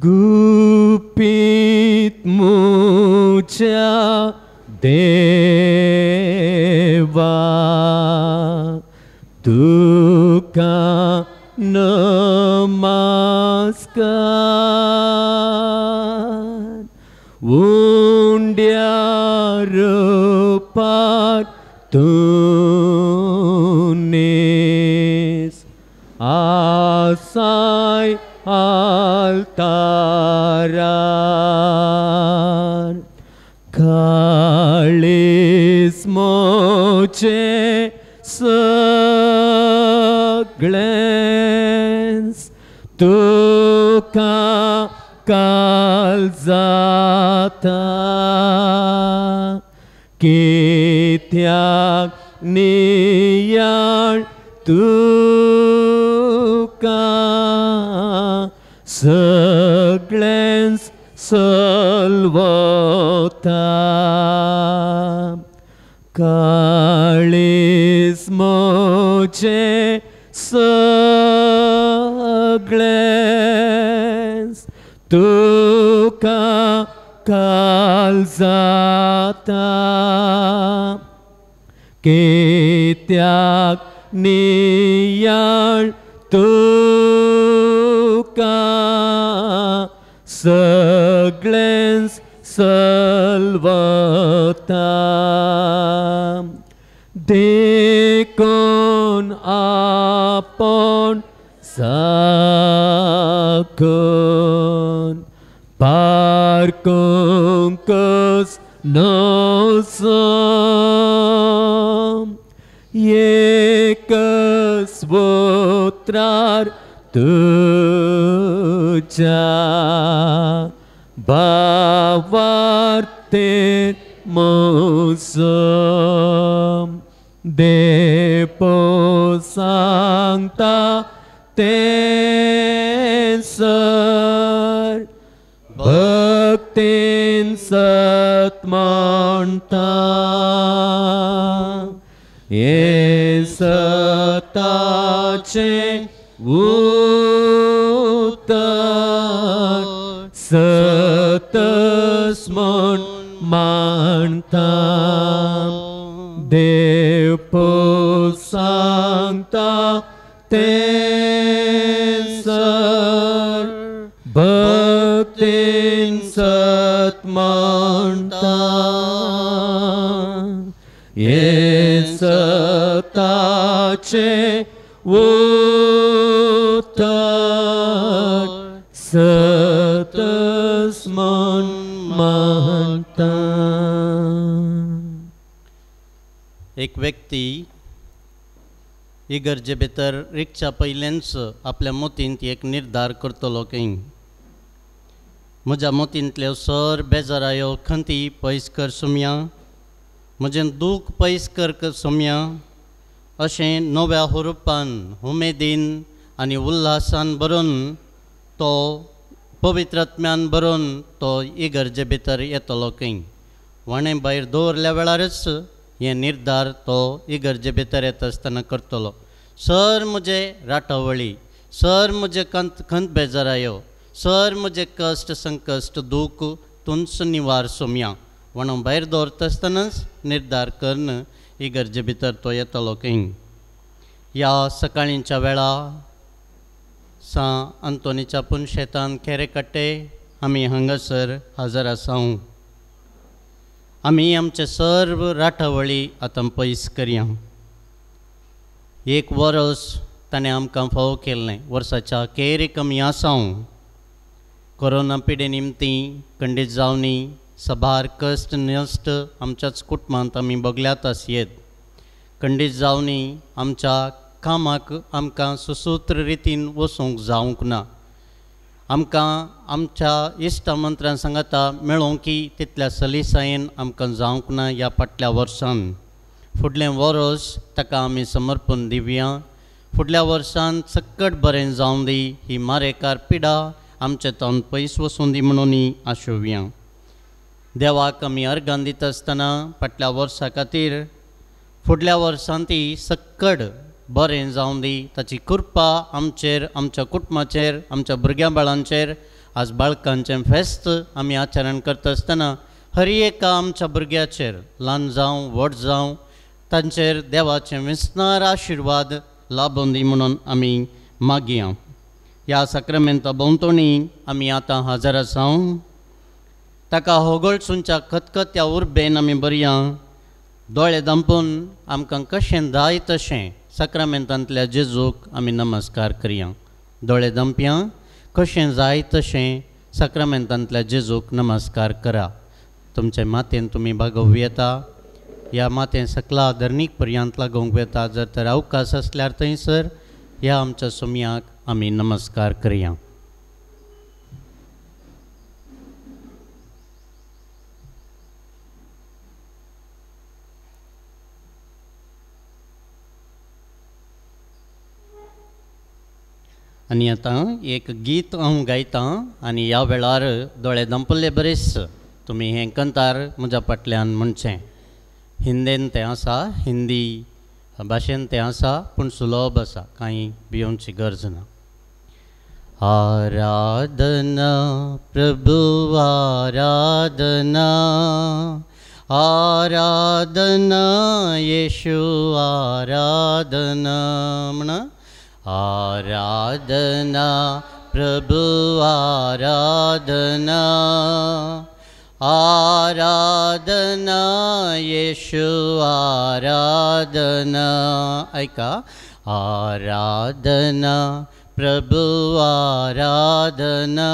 गुपित मुचा देवा तुका नमस्कार उंड्या रूपात तुनेस आसाय altarar. Cáliz moche săglens, tu ka kalzata chitiac niar tu ka. The glance Glens Salvota Kalis Moche Glens Tuka Kalzata Kitiak Niyal Tuka boca. Se glens salvata. Decon apon sacon. Par concos nosam. votrar tu. तुझा भावार्ते मोसम देपो ते तेसर भक्तीन सतमता मानता ये सताचे वो सत स्मरण मानता देव सांगता ते सर भक्तीन सत ये सताचे वो एक व्यक्ती इगर्जे भितर रिक्षा आपल्या मोतींत एक निर्धार करतलो की म्हज्या मोतींतल्यो सर बेजारायो खंती पयस कर सुम्या म्हजें दूख पयस कर सुम्या अशें नव्या हुरुपान उमेदीन आनी उल्हासान बरोवन तो पवित्रत्म्यान भरून तो इगर्जे भितर येतलो खंय वणे भायर दवरल्या वेळारच हे निर्धार तो इगर्जे भितर येता आसतना करतलो सर म्हजे राठवळी सर म्हजे कंत खंत बेजारायो सर म्हजे कश्ट संकश्ट दूख तुंच निवार सोम्या वणं भायर दवरता आसतनाच निर्धार करन इगर्जे भितर तो येतलो खंय ह्या सकाळींच्या वेळा सा अंतोनी चापून शेतान केरे कट्टे आमी हांगासर हजर आसाऊ आम्ही आमचे सर्व राठवळी आतां पयस करया एक वरस ताणें आमकां फावो केल्लें वर्साच्या केरी कमी आसाऊ कोरोना पिडे निमती खंडीत जावनी सभार कश्ट नश्ट आमच्याच कुटुंबांत आमी बगल्यात आसयेत खंडीत जावनी आमच्या कामाक आमकां सुसूत्र रितीन वसूंक जाऊंक ना आमकां आमच्या इश्ट मंत्र्यां सांगाता मेळोंकी तितल्या सलिसायेन आमकां जावंक ना ह्या फाटल्या वर्सान फुडलें वर्स ताका आमी समर्पण दिवया फुडल्या वर्सान सक्कट बरें जावं दी ही मारेकार पिडा आमचे तोंड पयस वसूं दी म्हणून आशोवया देवाक आमी अर्गान दिता आसतना फाटल्या वर्सा खातीर फुडल्या वर्सान ती सक्कड बरें जावं दी ताची कृपा आमचेर आमच्या कुटुंबाचेर आमच्या भुरग्यां बाळांचेर आज बाळकांचें फेस्त आमी आचरण करता आसतना हर एका आमच्या भुरग्याचेर ल्हान जावं व्हड जावं तांचेर देवाचें विस्नार आशिर्वाद लाभून दी म्हणून आमी मागया ह्या सक्रमेंता भोंवतणी आमी आतां हजर आसा ताका होगळसूनच्या खतखत्या उर्बेन आमी बरया दोळे दांपून आमकां कशें जाय तशें सक्रमेंतांतल्या जेजूक आमी नमस्कार करया दोळे दंपया कशें जाय तशें सक्रमेंतांतल्या जेजूक नमस्कार करा तुमचे मातयेन तुमी भागव येता ह्या मातयेन सकला धर्नीक पर्यंत लागोवंक येता जर तर अवकाश आसल्यार थंयसर ह्या आमच्या सोम्याक आमी नमस्कार करया आनी आता एक गीत हम गायता आनी ह्या वेळार दोळे दंपल्ले बरेच तुमी हें कंतार म्हज्या फाटल्यान म्हणचें हिंदेन तें आसा हिंदी भाशेन तें आसा पूण सुलभ आसा कांय भियोवची गरज ना आराधना प्रभु आराधना आराधना येशू आराधना म्हणा आराधना प्रभु आराधना आराधना यशु आराधना ऐका आराधना प्रभु आराधना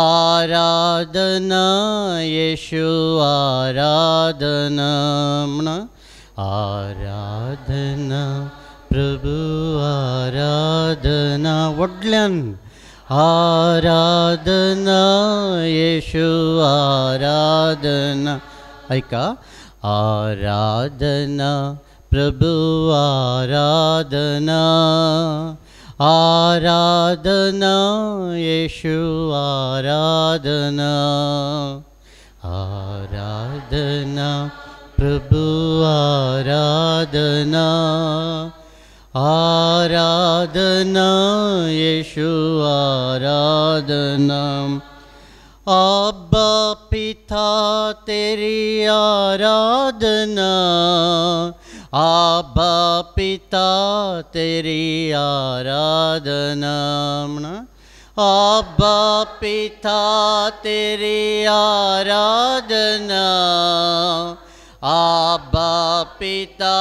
आराधना यशु आराधना आराधना प्रभु आराधना वडलन आराधना येशु आराधना ऐका आराधना प्रभु आराधना आराधना येशु आराधना आराधना प्रभु आराधना आराधना यीशु आराधना आबा पिता तेरी आराधना आबा पिता तेरी आराधना आबा पिता तेरी आराधना आबा पिता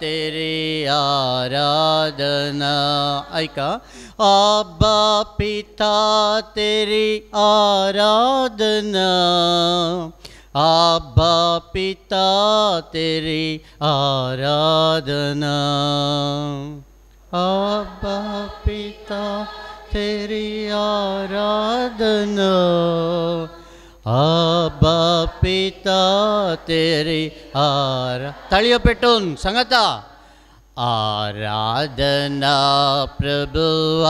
तेरी आराधना ऐका आबा पिता तेरी आराधना आबा पिता तेरी आराधना आबा पिता तेरी आराधना ಅಬ್ಬಾ ಪಿತಾ ತೇರಿ ಆರ ತಳಿಯ ಪೆಟ್ಟುನ್ ಸಂಗತ ಆರಾಧನಾ ಪ್ರಭು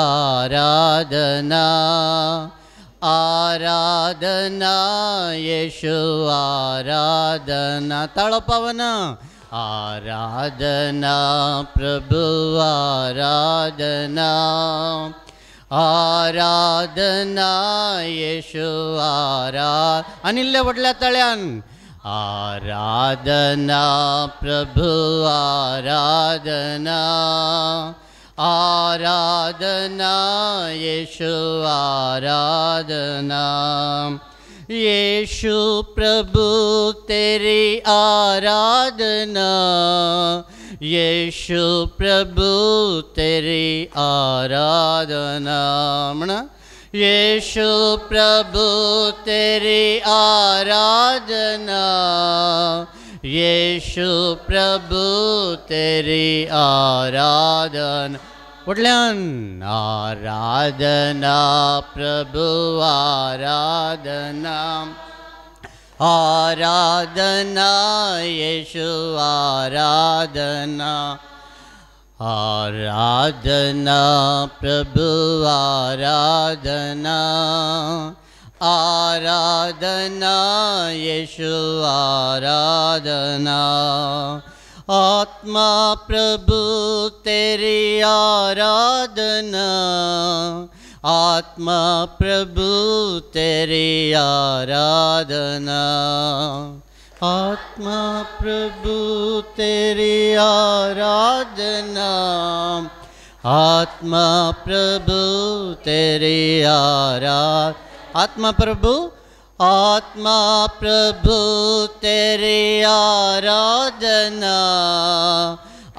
ಆರಾಧನಾ ಆರಾಧನಾ ಯೇಶು ಆರಾಧನಾ ತಳಪವನ ಆರಾಧನಾ ಪ್ರಭು ಆರಾಧನಾ ಆರಾಧನಾ ಯೇಶು ಆರಾ ಅನಿಲ್ಲ ಒಡ್ಲ ತಳ್ಯಾನ್ ಆರಾಧನಾ ಪ್ರಭು ಆರಾಧನಾ ಆರಾಧನಾ ಯೇಶು ಆರಾಧನಾ ಯೇಶು ಪ್ರಭು ತೆರಿ ಆರಾಧನಾ यीशु प्रभु तेरी आराधना यीशु प्रभु तेरी आराधना यीशु प्रभु तेरी आराधना वडल्यान आराधना प्रभु आराधना आराधना यीशु आराधना आराधना प्रभु आराधना आराधना यीशु आराधना आत्मा प्रभु तेरी आराधना आत्मा प्रभु तेरी आराधना आत्मा प्रभु तेरी आराधना आत्मा प्रभु तेरी आराध आत्मा प्रभु आत्मा प्रभु तेरी आराधना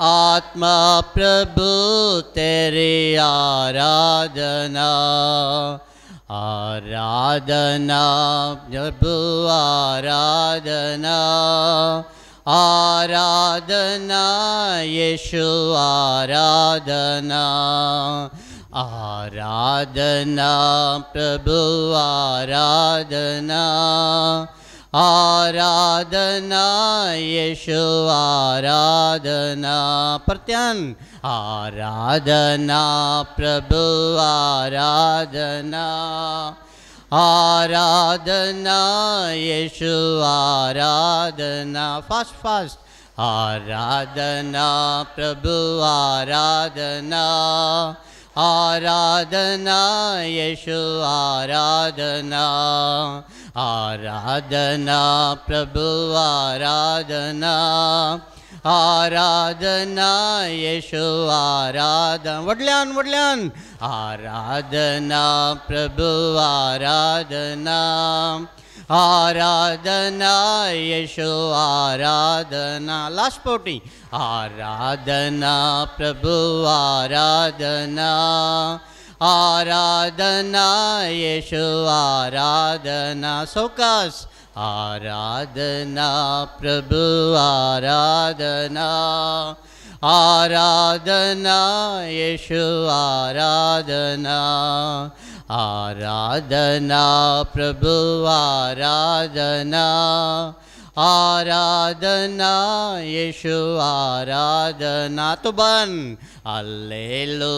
आत्मा प्रभु तेरे आराधना आराधना प्रभु आराधना आराधना यीशु आराधना आराधना प्रभु आराधना आराधना यशु आराधना प्रत्यन आराधना प्रभु आराधना आराधना यशु आराधना फास्ट फास्ट आराधना प्रभु आराधना आराधना यशु आराधना आराधना प्रभु आराधना आराधना यशो आराधना वडल्यान वडल्यान आराधना प्रभु आराधना आराधना यशो आराधना लास्ट पोटी आराधना प्रभु आराधना आराधना यशु आराधना सोकास आराधना प्रभु आराधना आराधना यशु आराधना आराधना प्रभु आराधना आराधना येश आराधनात् Prabhu प्रभु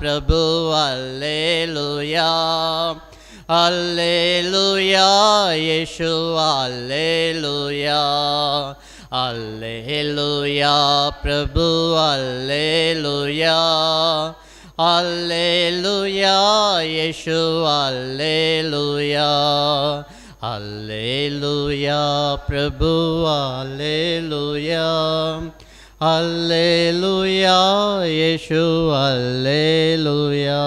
प्रभुवाले लोया येशोले लोया Prabhu प्रभु अोया येशोले लोया అల్లేలుయా ప్రభు అల్లేలుయా అల్లేలుయా యేసు అల్లేలుయా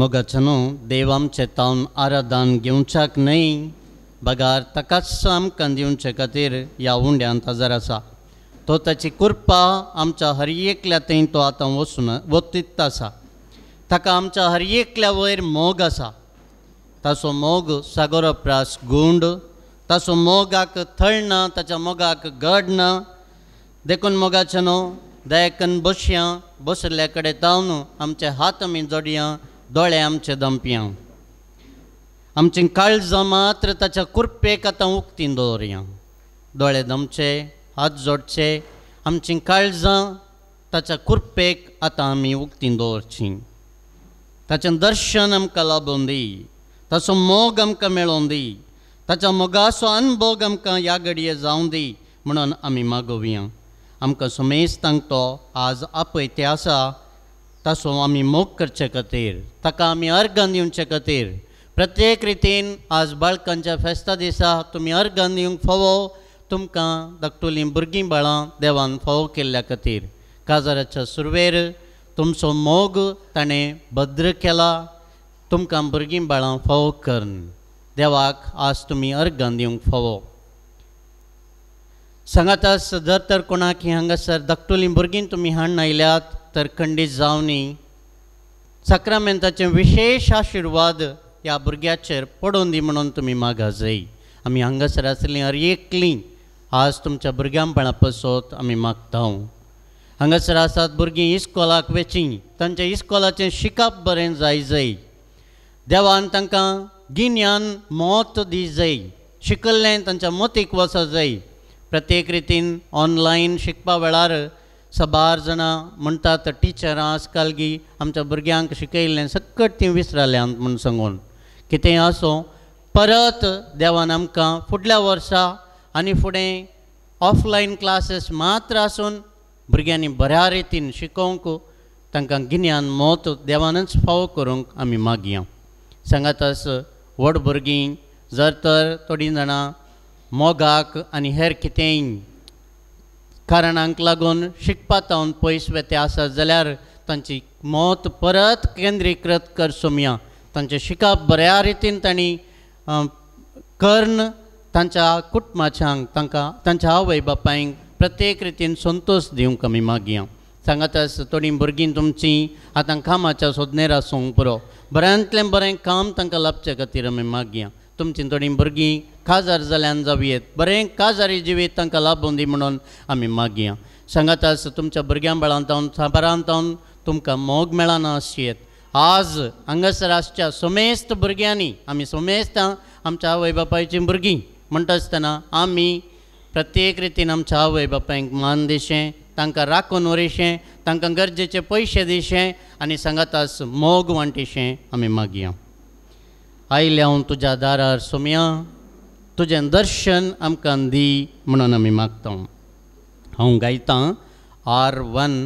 మొగచను దేవం చేతాం आराधन घेवचाक न्हय बगार ताकाच साम कांदिवचे खातीर ह्या उंड्यान हजर आसा तो ती कृपा हम हर एकल्या थंय तो आतां वचून वतीत आसा ताका हर एक वर मोग आसा ताचो मोग सागर प्रास गुंड ताचो मोगाक थळ ना ताच्या मोगाक गड ना देखून मोगाचें न्हू दयाकन बसिया बसल्या कड़े तवन आमचे हाथ में जोड़िया दौले आमचे दंपिया आमची काळजां मात्र ताच्या कुरपेक आतां उक्तीन दवरया दोळे दमचे हाथ जोड़े हम काळजां ताच्या कुर्पेक आतां आमी उक्तीं दवरचीं ताचें दर्शन आमकां लाभोवन दी मोग आमकां मेळोवन दी मोगासो अनभोग अनुभोग या ह्या घडये मुन दी म्हणून आमी मागोवया आमकां तो आज आपय ते आसा ताचो आमी मोग कर खातीर तक आमी अर्घान दिवचे खातीर प्रत्येक रितीन आज बाळकांच्या फेस्ता दिशा तुम्हें अर्घान दिवंक फवो तुमकां धाकटुलीं भुरगीं बाळां देवान फावो केल्ल्या खातीर काजाराच्या सुरवेर तुमचो मोग ताणें भद्र केला तुमकां भुरगीं बाळां फावो करन देवाक आज तुमी अर्घान दिवंक फावो सांगात जर तर कोणाक ही हांगासर धाकटुलीं भुरगीं तुमी हाण आयल्यात तर खंडीत जावं न्ही विशेष आशिर्वाद ह्या भुरग्याचेर पडोवन दी म्हणून तुमी मागा जाय आमी हांगासर आसलीं हर एकलीं आज तुमच्या भुरग्यां पण पसोत आमी मागता हांगासर आसात भुरगीं इस्कॉलाक वेचीं तांच्या इस्कॉलाचें शिकप बरें जाय जाय देवान तांकां गिन्यान मोत दी जाय शिकल्लें तांच्या मतीक वचत जाय प्रत्येक रितीन ऑनलायन शिकपा वेळार सबार जाणां म्हणटात टिचरां आजकाल गी आमच्या भुरग्यांक शिकयल्लें सकट तीं विसरल्यांत म्हूण सांगून कितेंय आसूं परत देवान आमकां फुडल्या वर्सा आणि फुडे ऑफलाईन क्लासेस मात्र आसून भुरग्यांनी बऱ्या रितीन शिकोवंक तांकां गिन्यान मोत देवानच फावो करूंक आमी मागया सांगातच व्हड भुरगीं जर तर थोडीं जाणां मोगाक आनी हेर कितेंय कारणांक लागून शिकपा तावन पयस वेते आसा जाल्यार तांची मोत परत केंद्रीकृत सोमया तांचे शिकप बऱ्या रितीन तांणी कर्ण तांच्या कुटमाच्यांक तांकां तांच्या आवय बापायक प्रत्येक रितीन संतोष दिवंक आमी मागया सांगाताच थोडीं भुरगीं तुमचीं आतां कामाच्या सोदनेर आसूंक पुरो बऱ्यांतलें बरें काम तांकां लपचे खीर हमें मागिया तुम्हें थोड़ी भुरगीं काजार जाल्यान जावयेत बरें काजारी जिवीत तांकां लाभों दी म्हणून आमी मागया सांगाताच तुमच्या भुरग्यां बाळांतावन तुमका मोग मेला ना आसचेत आज हांगासर आसच्या सोमेस्त भुरग्यांनी आमी सोमेस्तां आमच्या आवय बापाय भुरगीं म्हणटा आमी प्रत्येक रितीन आमच्या आवय बापायक मान दिशें तांकां राखून उरयशें तांकां गरजेचे पयशे दिशें आनी सांगातास मोग वांटिशें आमी मागया आयले हांव तुज्या दारार सोमया तुजें दर्शन आमकां दी म्हणून आमी मागता हांव गायतां आर वन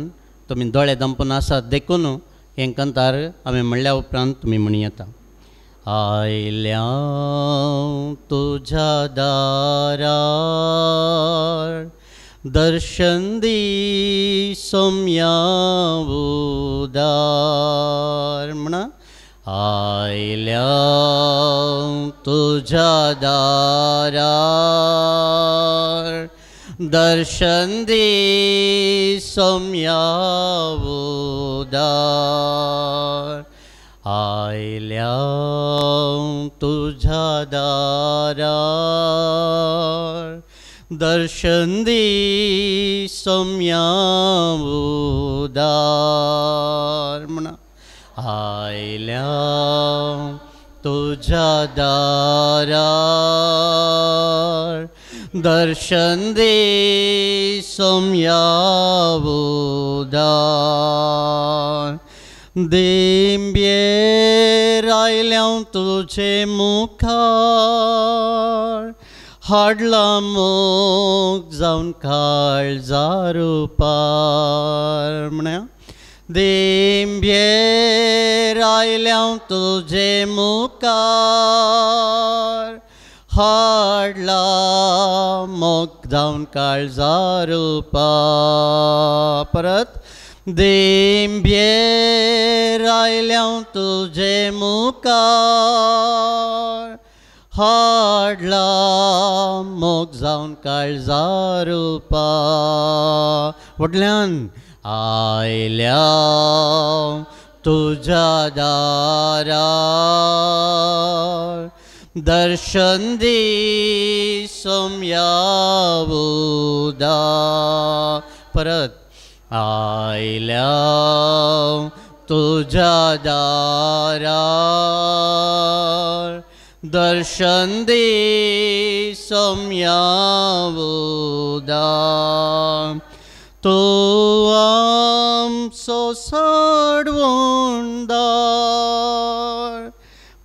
तुमी दोळे दंपून आसात देखून हें कंतार हांवें म्हणल्या उपरांत तुमी म्हणी येता आयल्या तुझ्या दारा दर्शन दी सोम्याबुदार म्हणा आयल्या तुझ्या दारा दर्शन दी सोम्याबुदार आयल्या तुझ्या दारा दर्शन दे सम्याबुदार म्हणा आयल्या तुझ्या दारा दर्शन दे सम्याबुदार Dimbier ai leau tu ce mucar, Hard la moc zaun cal zaru par. Dimbier ai leau tu ce mucar, Hard la moc zaun cal zaru par. दिम्भेर आयो तुझे मुकार हाडला मोग जाऊन काळजारूपा वडल्यान आयल्या तुझा दार दर्शन दी सोम्याबुदा परत आयला तुझा दारा दर्शन दे सम्यावदा तो आम सो सड़वंदार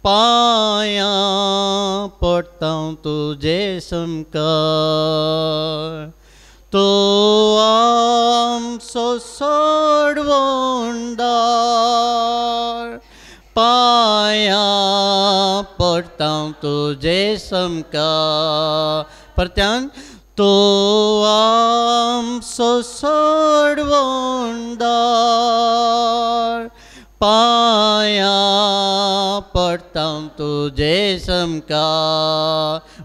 पाया पडटा तुझे समकार तो आम सोडवोंडार पाया पड़ता हूँ तुझे समका प्रत्यांग तो आम सो सोडवोंडार पाया पड़ता हूँ तुझे समका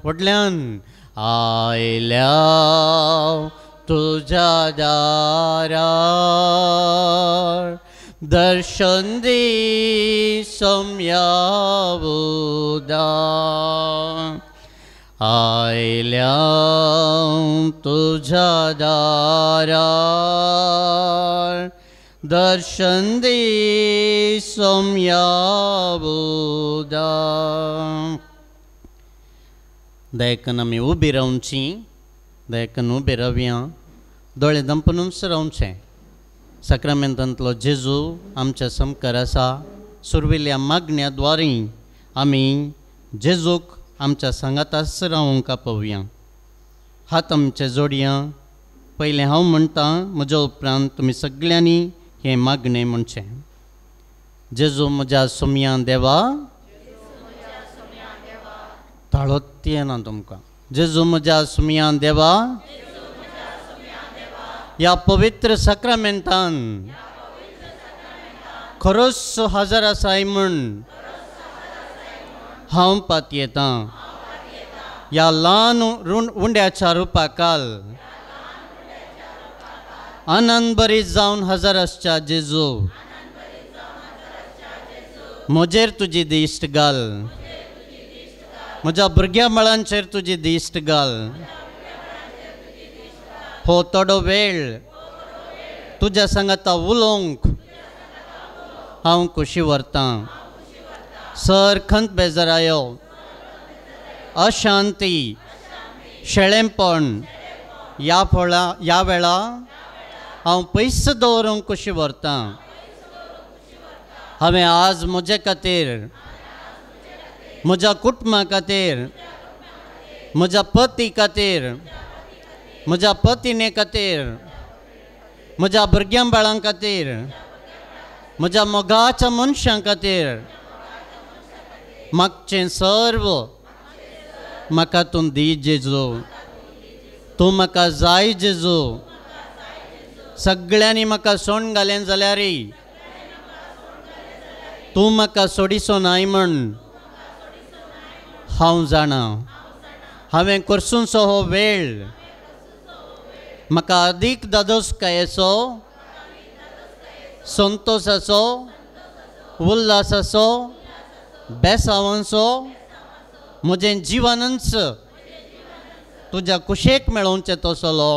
वडल्यान आयल्या तुजादारा दर्शन्ति संयाबुदा आयल्यां तुजादारा दर्शन्ति संयाबुदा दयकनमे उभिरौंची daquenu beraviam, dole dampanum saraunche, sacramentantlo Jesu, amchasam carasa, survilia magnia dwarim, amin, Jezuk, amcha sangata saraun capaviam. हातमचे जोडयां पयलें हांव म्हणटां म्हज्या उपरांत तुमी सगळ्यांनी हें मागणें म्हणचें जेजू म्हज्या सोमयां देवा ताळोत ना तुमकां जिजुम जा सुमियान देवा या पवित्र सक्रमेंतान खरोस हजर साइमन हांव पातयेतां ह्या ल्हान उंड्याच्या रुपाकाल आनंद बरी जावन हजर आसच्या जेजू म्हजेर तुजी दिश्ट घाल मुझा भुग्या मळान चेर तुझी दिष्ट गल हो तोड़ो वेल तुझा संगता उलोंक हाँ खुशी वरता सर खंत आयो अशांति शेळेंपण या फोला या वेला हाँ पैस दवरूंक खुशी वरता हमें आज मुझे खातीर मुझा कुटुंब खातिर मुझा पति खातिर मुझा पतिने खातिर मुझा भुरग्यां बाळां खातीर मुझा मोगाच्या मनशां खातीर मागचें सर्व म्हाका तूं दी जेजो तूं म्हाका जाय जेजो सगळ्यांनी म्हाका सोण घालें जाल्यारय तूं म्हाका सोडिसो नाय म्हण हांव हमें हांवें सो हो वेल म्हाका अदीक दादोसकायेचो संतोशाचो उल्हासाचो बेसावांचो मुझे जिवनच तुझा कुशेक मेळोवचें तसलो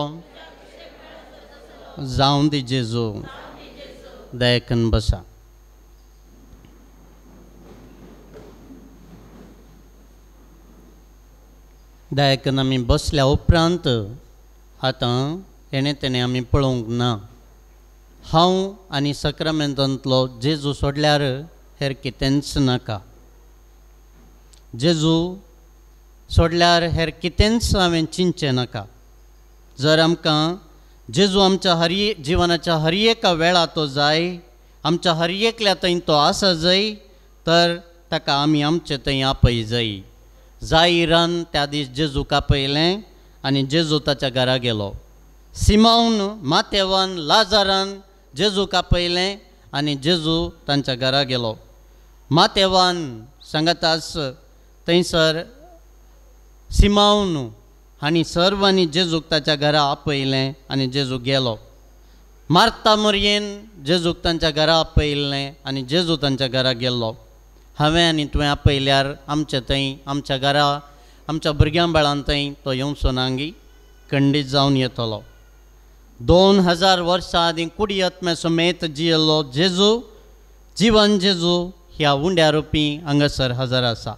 तो जावं दी जेजू दयकन बसा दायकन आमी बसल्या उपरांत आतां हेणें तेणें आमी पळोवंक ना हांव आनी सक्रमेंतांतलो जेजू सोडल्यार हेर कितेंच नाका जेजू सोडल्यार हेर कितेंच हांवें चिंतचें नाका जर आमकां जेजू आमच्या हरये जिवनाच्या हर वेळा तो जाय आमच्या हर एकल्या थंय तो आसा जाय तर ताका आमी आमचे थंय आपय जायी जाईरान त्या दीस जेजूका पयलें आनी जेजू ताच्या घरा गेलो सिमावन मातेवान लाजारान जेजूका पयलें आनी जेजू तांच्या घरा गेलो मातेवान सांगतास थंयसर सिमावन हांणी सर्वांनी जेजूक ताच्या घरा आपयलें आनी जेजू गेलो मार्ता मरयेन जेजूक तांच्या घरा आपयल्लें आनी जेजू तांच्या घरा गेल्लो हांवें आनी तुवें आपयल्यार आमचे थंय आमच्या घरा आमच्या भुरग्यां बाळां थंय तो येवन सोनांगी खंडीत जावन येतलो दोन हजार वर्सां आदीं कुडियत्मे समेत जियेल्लो जेजू जीवन जेजू ह्या उंड्या रुपी हांगासर हजर आसा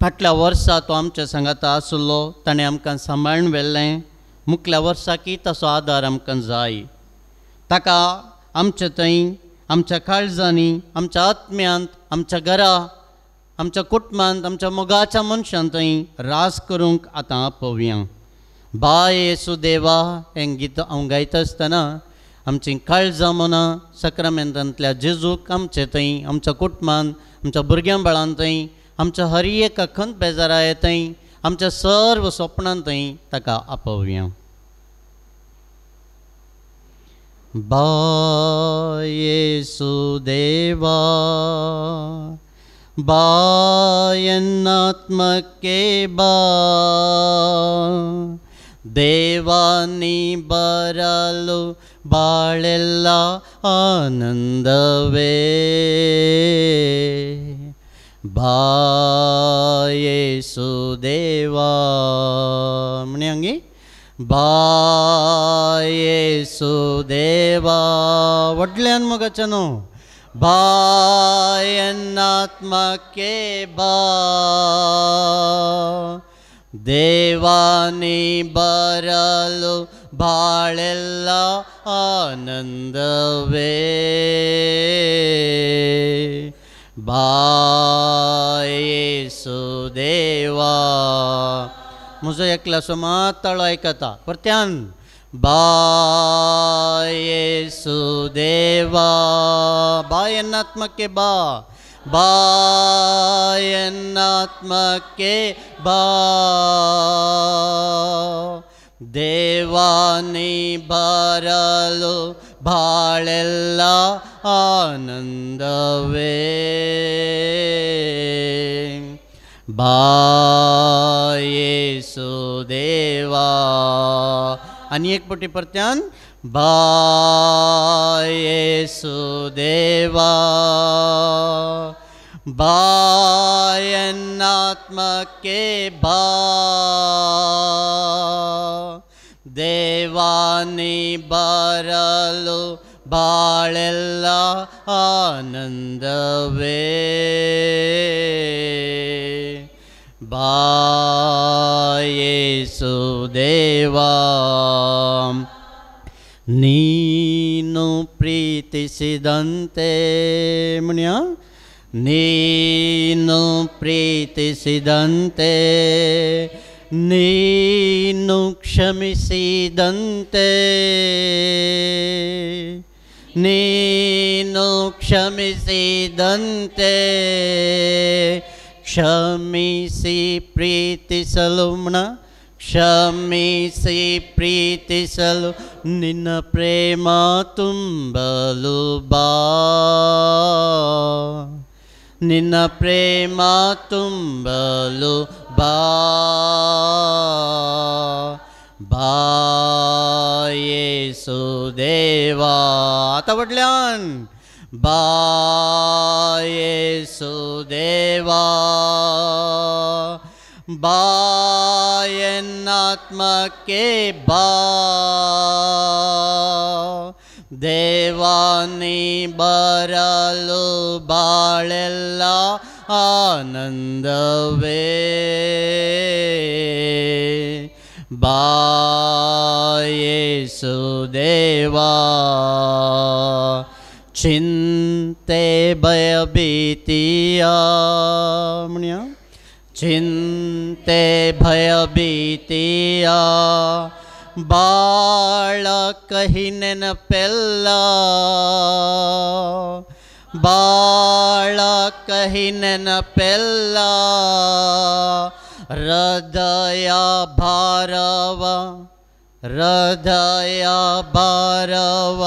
फाटल्या वर्सा तो आमच्या सांगाता आसलो ताणें आमकां सांबाळून व्हेल्लें मुखल्या वर्साकी तसो आदार आमकां जाय ताका आमचे थंय आमच्या काळजांनी आमच्या आत्म्यांत आमच्या घरा आमच्या कुटुंबांत आमच्या मोगाच्या मनशांत रास करूंक आतां पवया बाय येसू देवा हें गीत हांव गायता आसतना आमचीं काळजां मनां सक्रामेंतांतल्या जेजूक आमचे थंय आमच्या कुटुंबान आमच्या भुरग्यां बाळांतय आमच्या हर एक अखंत बेजारा येतय आमच्या सर्व स्वप्नांत थंय ताका बायसुदेवा बायनात्मके देवानी बरलु बाळेला आनंदवे बायसुदेवा मणि अंगी ಬಾಯೇಸುದೇವಾ ಒಡ್ಲೆ ಅನ್ಮಗಚನು ಬಾಯನ್ನಾತ್ಮಕ್ಕೆ ಬಾ ದೇವಾನಿ ಬರಲು ಬಾಳೆಲ್ಲ ಆನಂದವೇ ಬಾ ಒಜಯ ಕ್ಲಾಸಮಾ ತಳ ಐಕತ ಪ್ರತ್ಯಾನ್ ಬಾಯೇಸು ದೇವಾ ಬಾಯನ್ನಾತ್ಮಕ್ಕೆ ಬಾಯನ್ನಾತ್ಮಕ್ಕೆ ಬಾಯ ದೇವಾ ನೀ ಬರಲು ಬಾಳೆಲ್ಲ ಆನಂದವೇ देवा आणि एक पोटी परत्यान बायेसुदेवा बायन्नात्मके भा देवानि बरलो ಬಾಳೆಲ್ಲ ಆನಂದವೇ ಬಾಯೇಸುದೇವಾ ನೀನು ಪ್ರೀತಿಸಿದಂತೆ ಮುನಿಯ ನೀನು ಪ್ರೀತಿಸಿದಂತೆ ನೀನು ಕ್ಷಮಿಸಿದಂತೆ नीनु क्षमिषेदन्ते क्षमिषि प्रीतिसलुम्न क्षमिषि प्रीतिसलु निन्न प्रेमा तुम बलुबा निन्न प्रेमा तुम बलुबा ભાયે સુદેવા આતવડલ્યાન ભાયે સુદેવા બાયનાત્મકે બા દેવાની બરલો બાળેલા આનંદવે वायेसुदेवा चिन्ते भयभीतियाम्ण्य चिंते भयभीतिया कहीं न पेल्ला कहीं न पेल्ला हृदय भारवा हृदय भारव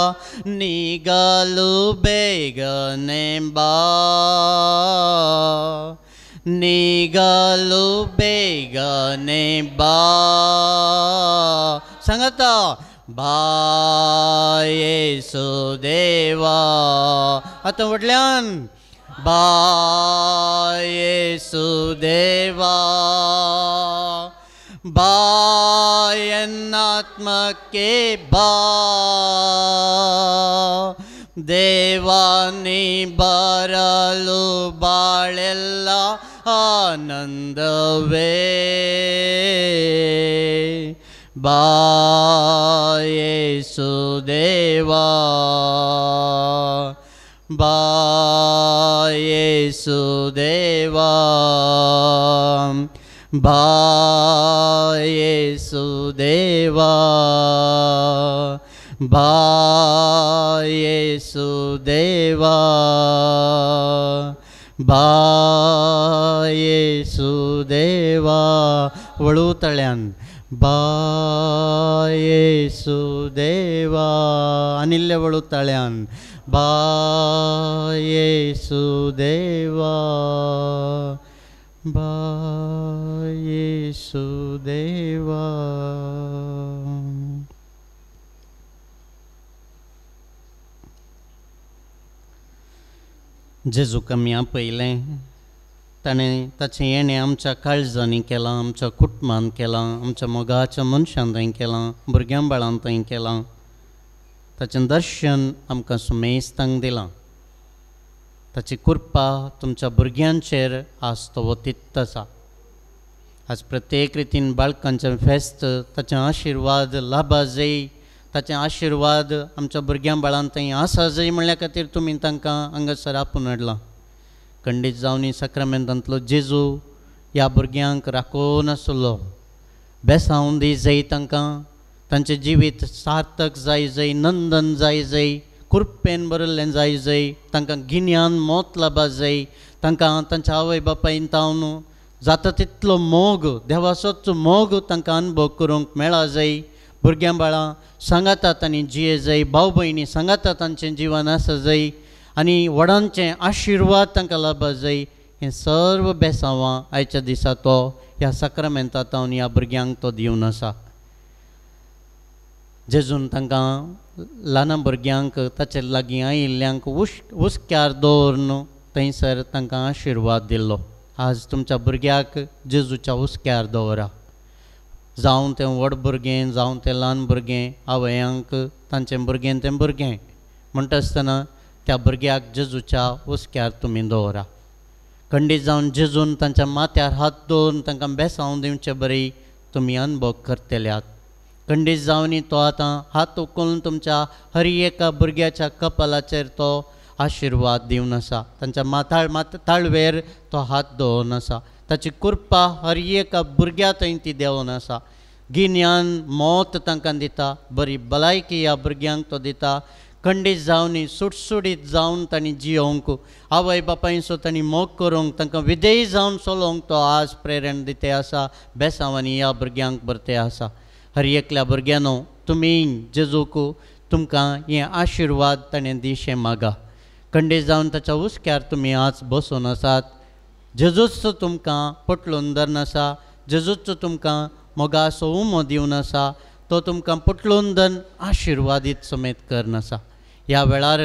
निगलु बेगने बा निगलु बेगने बा सांगत बाये सुदेवा आता म्हटल्यान ಬಾಯೇಸುದೇವಾ ಬಾಯನ್ನಾತ್ಮಕ್ಕೆ ಬಾ ದೇವಾನಿ ಬರಲು ಬಾಳೆಲ್ಲ ಆನಂದವೇ ಬಾಯೇಸುದೇವಾ Vayesudeva Vayesudeva Vayesudeva Vayesudeva वडूतळ्यान बायेसु देवा अनिल्ले वडूतळ्यान बायेसु देवा जेजू ताणें ताचें येणें आमच्या काळजांनी केलां आमच्या कुटुंबान केलां आमच्या मोगाच्या मनशान थंय केलां भुरग्यां बाळान थंय केलां ताचें दर्शन आमकां सुमेस्तांक दिलां ताची कृपा तुमच्या भुरग्यांचेर आस्तवतीत आसा आज प्रत्येक रितीन बाळकांचें फेस्त ताचे आशिर्वाद लाभा जै ताचे आशिर्वाद आमच्या भुरग्यां बाळान थंय आसा जाय म्हणल्या खातीर तुमी तांकां हांगासर आपून हाडलां कंडीत जावन साक्रामेंतांतलो जेजू ह्या भुरग्यांक राखून आसलो बेसावन दी जै तांकां तांचें जिवीत सार्थक जाय जै नंदन जाय जै कुरपेन बरयल्लें जाय जै तांकां गिन्यान मोत लाबा जाय तांकां तांच्या आवय बापायन तावन जाता तितलो मोग देवाचोच मोग तांकां अनुभव करूंक मेळा जाय भुरग्यां बाळां सांगाता तांणी जिये जाय भाव भयणी सांगाता तांचें जिवन आसा जाय आनी वडांचे आशिर्वाद तांकां लाभा जाय हें सर्व बेसावां आयच्या दिसा तो ह्या तावन ह्या भुरग्यांक तो दिवन आसा जेजून तांकां ल्हान भुरग्यांक ताचे लागीं आयिल्ल्यांक उश उस्क्यार दवरून थंयसर तांकां आशिर्वाद दिल्लो आज तुमच्या भुरग्याक जेजूच्या उस्क्यार दवरा जावं तें व्हड भुरगें जावं तें ल्हान भुरगें आवयांक तांचें भुरगें तें भुरगें म्हणटा आसतना त्या भुरग्याक जेजूच्या हुस्क्यार तुमी दवरा खंडीत जाऊन जेजून तांच्या माथ्यार हात दवरून तांकां बेसावन दिवचे बरी तुमी अनुभव करतल्यात खंडीत जावनी तो आता हात उखलून तुमच्या हर एका भुरग्याच्या कपालाचेर तो आशीर्वाद दिवन आसा तांच्या माथाळ मात ताळवेर तो हात दवरून आसा ताची कृपा हर एका भुरग्या थंय ती देंवन आसा गिन्यान मौत तांकां दिता बरी भलायकी ह्या भुरग्यांक तो दिता खंडित जावनी सुटसुटीत जावन तांणी जियोक आवय बापायचो तांणी मोग करूंक तांकां विदेयी जावन चलोवंक तो आज प्रेरण दिते आसा बेसावनी या भुरग्यांक बरते आसा हर एकल्या तुम्हें तुमी जेजूक तुमकां हे आशिर्वाद ताणें दिशे मागा खंडीत जाऊन ताच्या हुस्क्यार तुमी आज बसून आसात जेजूच तुमकां पटलून आसा जेजूच तुमकां मोगासो उमो दिवन आसा तो तुमकां पटलून धन आशिर्वादीत समेत करनासा या वेळार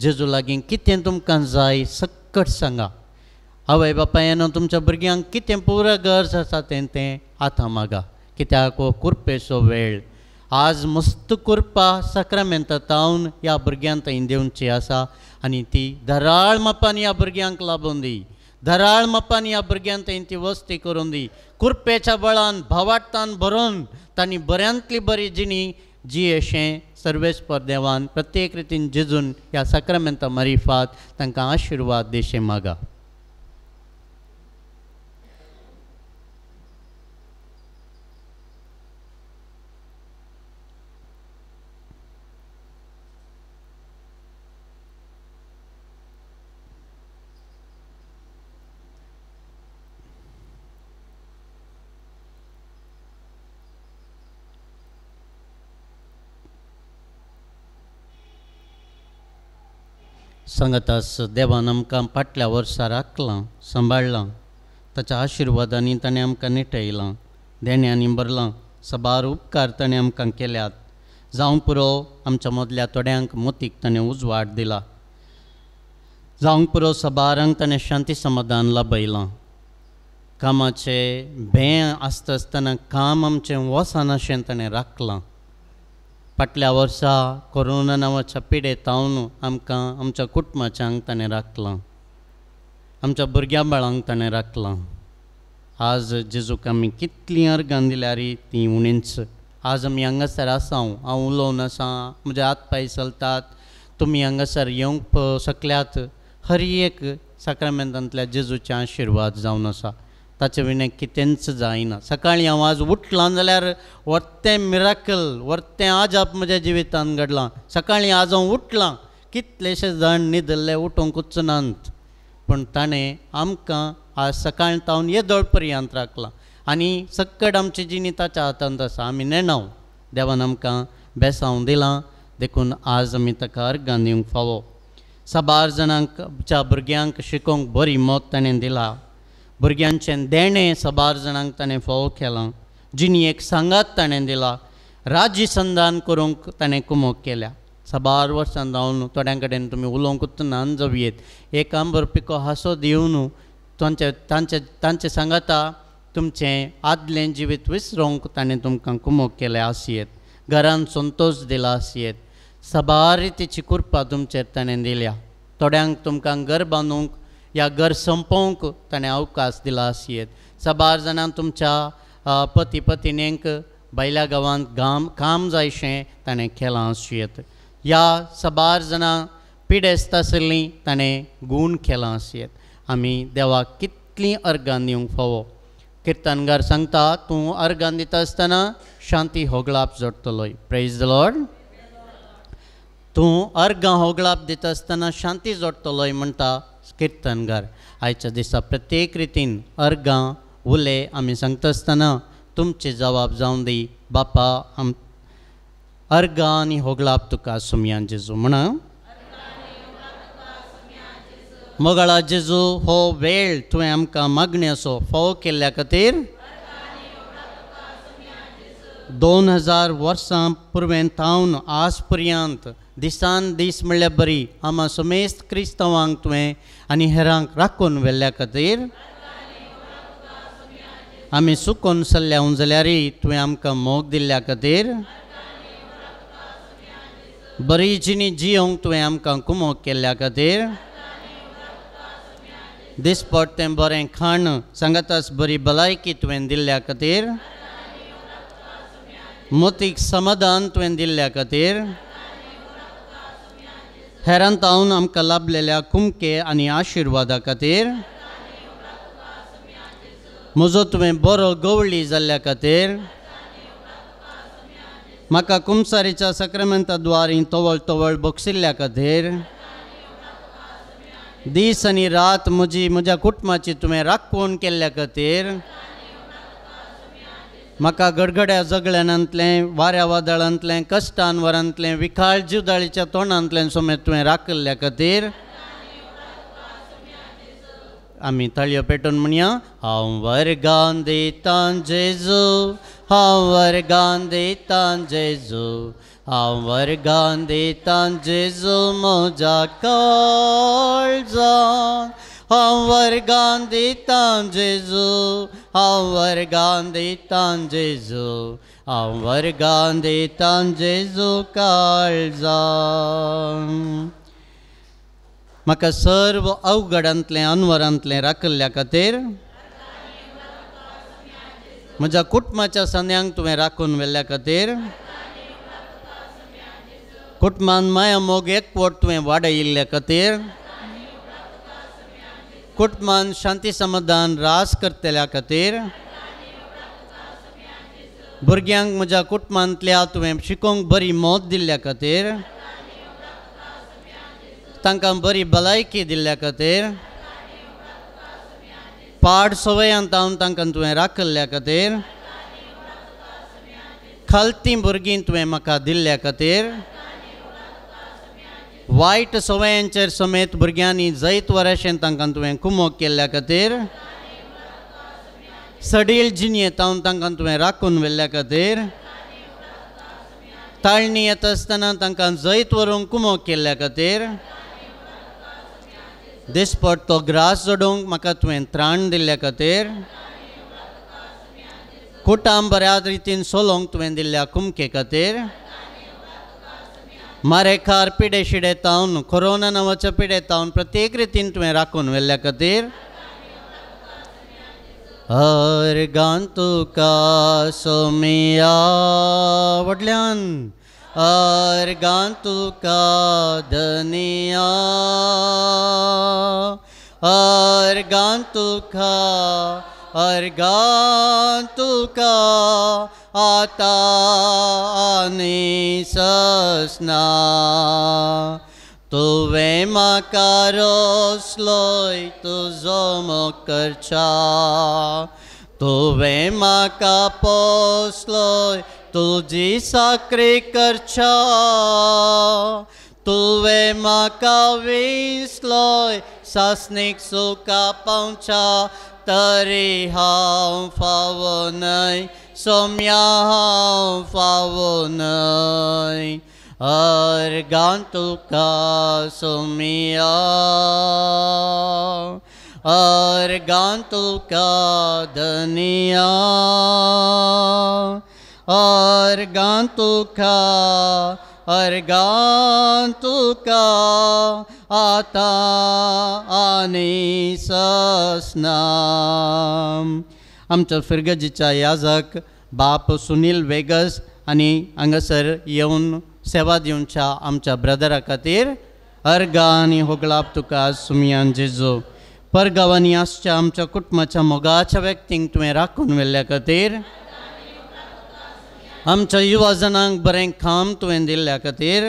जेजू लागीं कितें तुमकां जाय सक्कट सांगा आवय बापायन तुमच्या भुरग्यांक कितें पुरा गरज आसा तें तें आतां मागा कित्याक हो कुरपेचो वेळ आज मस्त कुरपा सक्रमेंतावन ह्या भुरग्यांक थंय दिवची आसा आनी ती धराळ मापान ह्या भुरग्यांक लाबून दी धराळ मापान ह्या भुरग्यांक थंय ती वस्ती करून दी कुरपेच्या बळान भावार्थान भरून तांणी बऱ्यांतली बरी जिणी जी अशें पर देवान प्रत्येक रितीन जिजून या सक्रमेंत मरीफात तंका आशीर्वाद देशे मागा सांगता देवान आमकां फाटल्या वर्सा राखलां सांबाळलां ताच्या आशिर्वादांनी ताणें आमकां निटयलां देण्यांनी भरलां सबार उपकार ताणें आमकां केल्यात जावं पुरो आमच्या मदल्या थोड्यांक मोतीक ताणें उजवाड दिला जावं पुरो सबारांक ताणें शांती समाधान लाबयलां कामाचें भें आसता आसतना काम आमचें वसानाशें ताणें राखलां फाटल्या वर्सा कोरोना नांवाच्या तावन आमकां आमच्या कुटुंबाच्यांक ताणें राखलां आमच्या भुरग्यां बाळांक ताणें राखलां आज जेजूक आमी कितलीं अर्गां दिल्यार तीं उणींच आज आमी हांगासर आसा हांव उलोवन आसा म्हजे हात पांय चलतात तुमी हांगासर येवंक शकल्यात हर एक साक्रामेंतांतल्या जेजूचे आशिर्वाद जावन आसा ताचे विणे कितेंच जायना सकाळीं हांव आज उठलां जाल्यार वरतें मिराकल व्हरतें आजाप म्हज्या जिवितांत घडलां सकाळीं आज हांव उठलां कितलेशे जाण न्हिदल्ले उठोवंकूच नात पूण ताणें आमकां आज सकाळ तावन येदोळ पर्यंत राखलां आनी सक्कड आमची जिणी ताच्या हातांत आसा आमी नेणाव देवान आमकां बेसांव दिलां देखून आज आमी ताका अर्गान दिवंक फावो साबार जाणांक च्या भुरग्यांक शिकोवंक बरी मत ताणें दिला भुरग्यांचें देणें सबार जाणांक ते फोव के जिनी एक संगत ते दिला राज्य संधान करूं ते कुमो के सबार वर्सां जाऊन थोड़ा कड़े तुमी उलोवंकूच नान एक अंबर पिको हसो दिवन ते संगता तुम्हें आदले जीवित आदलें ते तुमका कुमो के आसिये घर सतोष घरान संतोश दिला आसयेत साबार तिची कुर्पा तुम्हें ते दिल्या थोड़ा तुमका घर बनूंक या घर संपोवंक ताणे अवकाश दिला आसयेत साबार जाणां तुमच्या पती पत्नीक बैल्या गांवांत घाम काम जायशें ताणें केलां आसयेत या साबार जाणां पिडेस्त आशिल्लीं ताणें गूण केलां आसयेत आमी देवाक कितलीं अर्गां दिवंक फावो किर्तनगार सांगता तूं अर्गां दिता आसतना शांती होगळाप जोडटलोय प्रेज द लॉर्ड तूं अर्गां होगळाप दिता आसतना शांती जोडटलोय म्हणटा घर आयच्या दिसा प्रत्येक रितीन अर्गां उले आमी सांगता आसतना तुमची जबाब जावन दी बापा आम अर्गां आनी होगलाप तुका सुमयान जेजू म्हणा मोगाळा जेजू हो वेळ तुवें आमकां मागण्यो असो फोव केल्ल्या खातीर दोन हजार वर्सा पुर्वें थावन आज पर्यंत दिसान दीस म्हणल्यार बरी आमा समेस्त क्रिस्तांवांक तुवें आनी हेरांक राखून व्हेल्ल्या खातीर आमी चुकून सल्ल्या जाल्यारय तुवें आमकां मोग दिल्ल्या खातीर बरी जिणी जियोंक तुवें आमकां कुमोग केल्ल्या खातीर दिसपट तें बरें खाण सांगातास बरी भलायकी तुवें दिल्ल्या खातीर मोतीक समाधान तुवें दिल्ल्या खातीर हेरान तावन आमकां लाभलेल्या कुमके आनी आशिर्वादा खातीर म्हजो तुवें बरो गवळी जाल्ल्या खातीर म्हाका कुमसारीच्या सक्रमंता द्वारी तवळ तवळ बक्षिल्ल्या खातीर दीस आनी रात म्हजी म्हज्या कुटुंबाची तुवें राखपोवन केल्ल्या खातीर म्हाका गडगड्या जगळ्यांतलें वाऱ्या वादळांतलें कश्टांवरांतलें विखाळ जिवदाळीच्या तोंडांतल्यान सोमेत तुवें राखल्ल्या खातीर आमी ताळयो पेटोवन म्हणया हांव वर्गान दितां जेजू हांव वर्गान दितां जेजू हांव वर्गान दितां जेजू म्हज्या जा Hanvar Gandhi Tan Jesu, Hanvar Gandhi Tan Jesu, Hanvar Gandhi Tan Jesu Kalza. मका सर्व अवगढ़ अनवर अंतले राखल्या खातीर म्हज्या कुटुंबाच्या तुवें राखून व्हेल्ल्या खातीर कुटुंबान माया मोग एकवट तुवें वाडयिल्ल्या खातीर कुटमान शांति समाधान रास करतल्या खीर भुरग्यांक मुझा कुटमांतल्या तुवें शिकोंक बरी मोत दिल्ल्या खातीर तांकां बरी भलायकी दिल्ल्या खातीर पाड सवयांत हांव तांकां तुवें राखल्ल्या खातीर खलतीं भुरगीं तुवें म्हाका दिल्ल्या खातीर वाइट सवयांचेर समेत भुरग्यांनी जैत वर्षेन तक तुवें कुमोग के खातीर सडील जिणेंत तक तांकां तुवें राखून व्हेल्ल्या खातीर ताळणी आसतना जैत वरूँ कुमो के खीर दिसपट तो ग्रास जोडूंक तुवें त्राण दिल्ले खीर कुटाम बऱ्या रीतिन सोलोवंक तुवें कुमके खीर ಮರೆಕ ಅರ್ಪಿಡೆಶಿಡೆ ತಾವ್ನು ಕೊರೋನನ ವಚಪಿಡೆ ತಾವ್ನು ಪ್ರತ್ಯೇಕ ರೀತಿ ಮೇ ರಾಕೋನು ಎಲ್ಲ ಕತೀರ್ ಹರ್ ಗಾಂತು ಕಾ ಸೋಮಿಯಾ ವಡ್ಲ್ಯಾನ್ ಹರ್ ಗಾಂತು ಕಾ ದನಿಯಾ ಹರ್ ಗಾಂತು ಕಾ अर्घां तुका आतानि सस्ना तुवें म्हाकारोस्लोय तुजो मोकरचा तुवें म्हाका पोसलोय तुजी साकरी करचा तुवें म्हाका विसलोय सासनीक सुका पावचा Tari hao favo nai, somya hao favo nai, argantuka somya, argantuka dhaniya, argantuka dhaniya, अर्गान तुका आता आनी सस्नाम आमच्या फिरगजीच्या याजक बाप सुनील वेगस आणि हांगासर येऊन सेवा दिवच्या आमच्या ब्रदरा खातीर अर्गा आणि होगळाप तुका सुमियान जेजू परगांवांनी आसच्या आमच्या कुटुंबाच्या मोगाच्या व्यक्तींक तुवें राखून व्हेल्ल्या खातीर आमच्या युवा जणांक बरें काम तुवें दिल्ल्या खातीर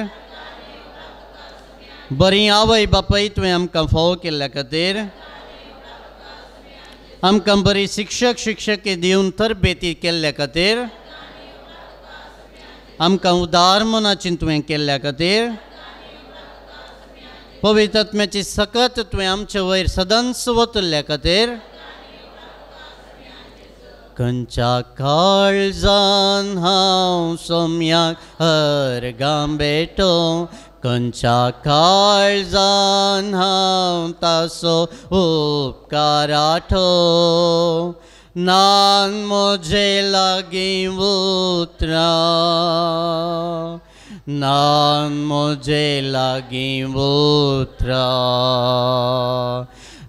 बरी आवय बापाय तुवें आमकां फाव केल्ल्या खातीर आमकां बरी शिक्षक शिक्षकी दिवन तरबेती केल्ल्या खातीर आमकां उदार मनाची तुवें केल्ल्या खातीर पवित्रत्म्याची सकत तुवें आमचे वयर सदांच वतल्या खातीर खंयच्या काळजान हांव सोम्याक हर भेटो खंयच्या काळजान हांव तासो उपकार आठो नान मुझे लगी उतरा नान मुझे लगी उतरा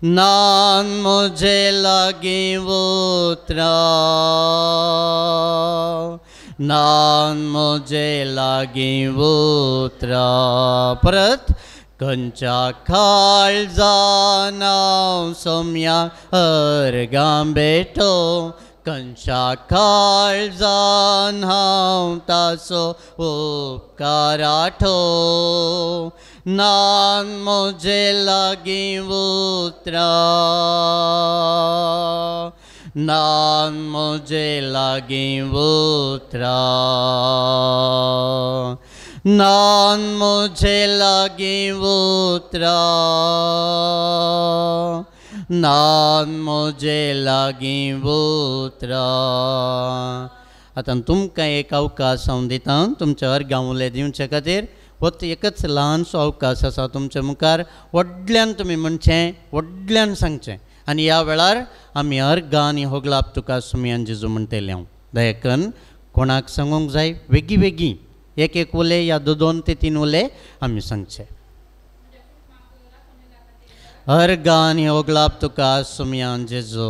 नान मुझे लगी वो नान मुझे लगी वो प्रत परत खाल जाना सोमिया हर अर्गां बेटो जान हाँ तासो उपकाराठो नान मुझे लगी उतरा नान मुझे लगी उतरा नान मुझे लगी उतरा नान मुझे लगी बोत्रा आता तुमका एक अवकाश हांव दितां तुमच्यावर गावले दिवे खीर होत एक लहानसो अवकाश आसा तुम्हारे मुखार वन तुमी वन व्हडल्यान सांगचें आनी ह्या वेळार होगलाप तुका सुमयान जेजू म्हणटले हांव दयाकन को सांगूंक जाए वेगी वेगी एक एक उले या दो दोन ते तीन उले हमें सांगचे हर गानी होगलाप तुका तो सुमियान जेजो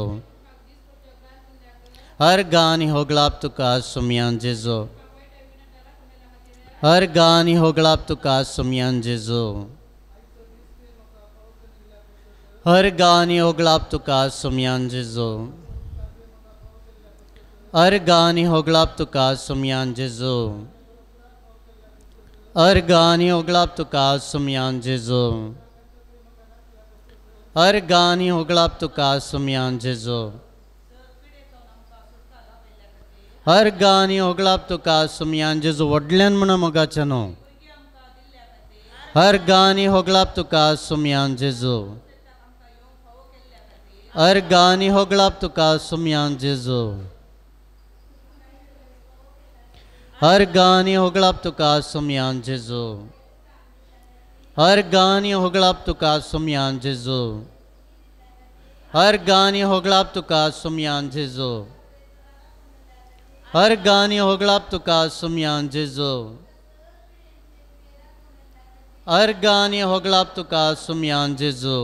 हर गानी होगलाप तुका तो सुमियान जेजो हर गानी होगलाप तुका तो सुमियान जेजो हर गानी होगलाप तुका सुमियान जेजो हर गानी होगलाप तुका सुमियान जेजो हर गानी होगलाप तुका सुमियान जेजो हर गानी होगला तो कासुमियान जेजो हर गानी होगला तो कासुमियान जेजो वडलन मना मगा चनो हर गानी होगला तो कासुमियान जेजो हर गानी होगला तो कासुमियान जेजो हर गानी होगला तो कासुमियान जेजो हर गानी होगलाब तुका तो सुमियान जिजो हर गानी होगलाब तुका तो सुमियान जिजो हर गानी होगलाब तुका तो सुमियान जिजो हर गानी होगलाब तुका सुमियान जिजो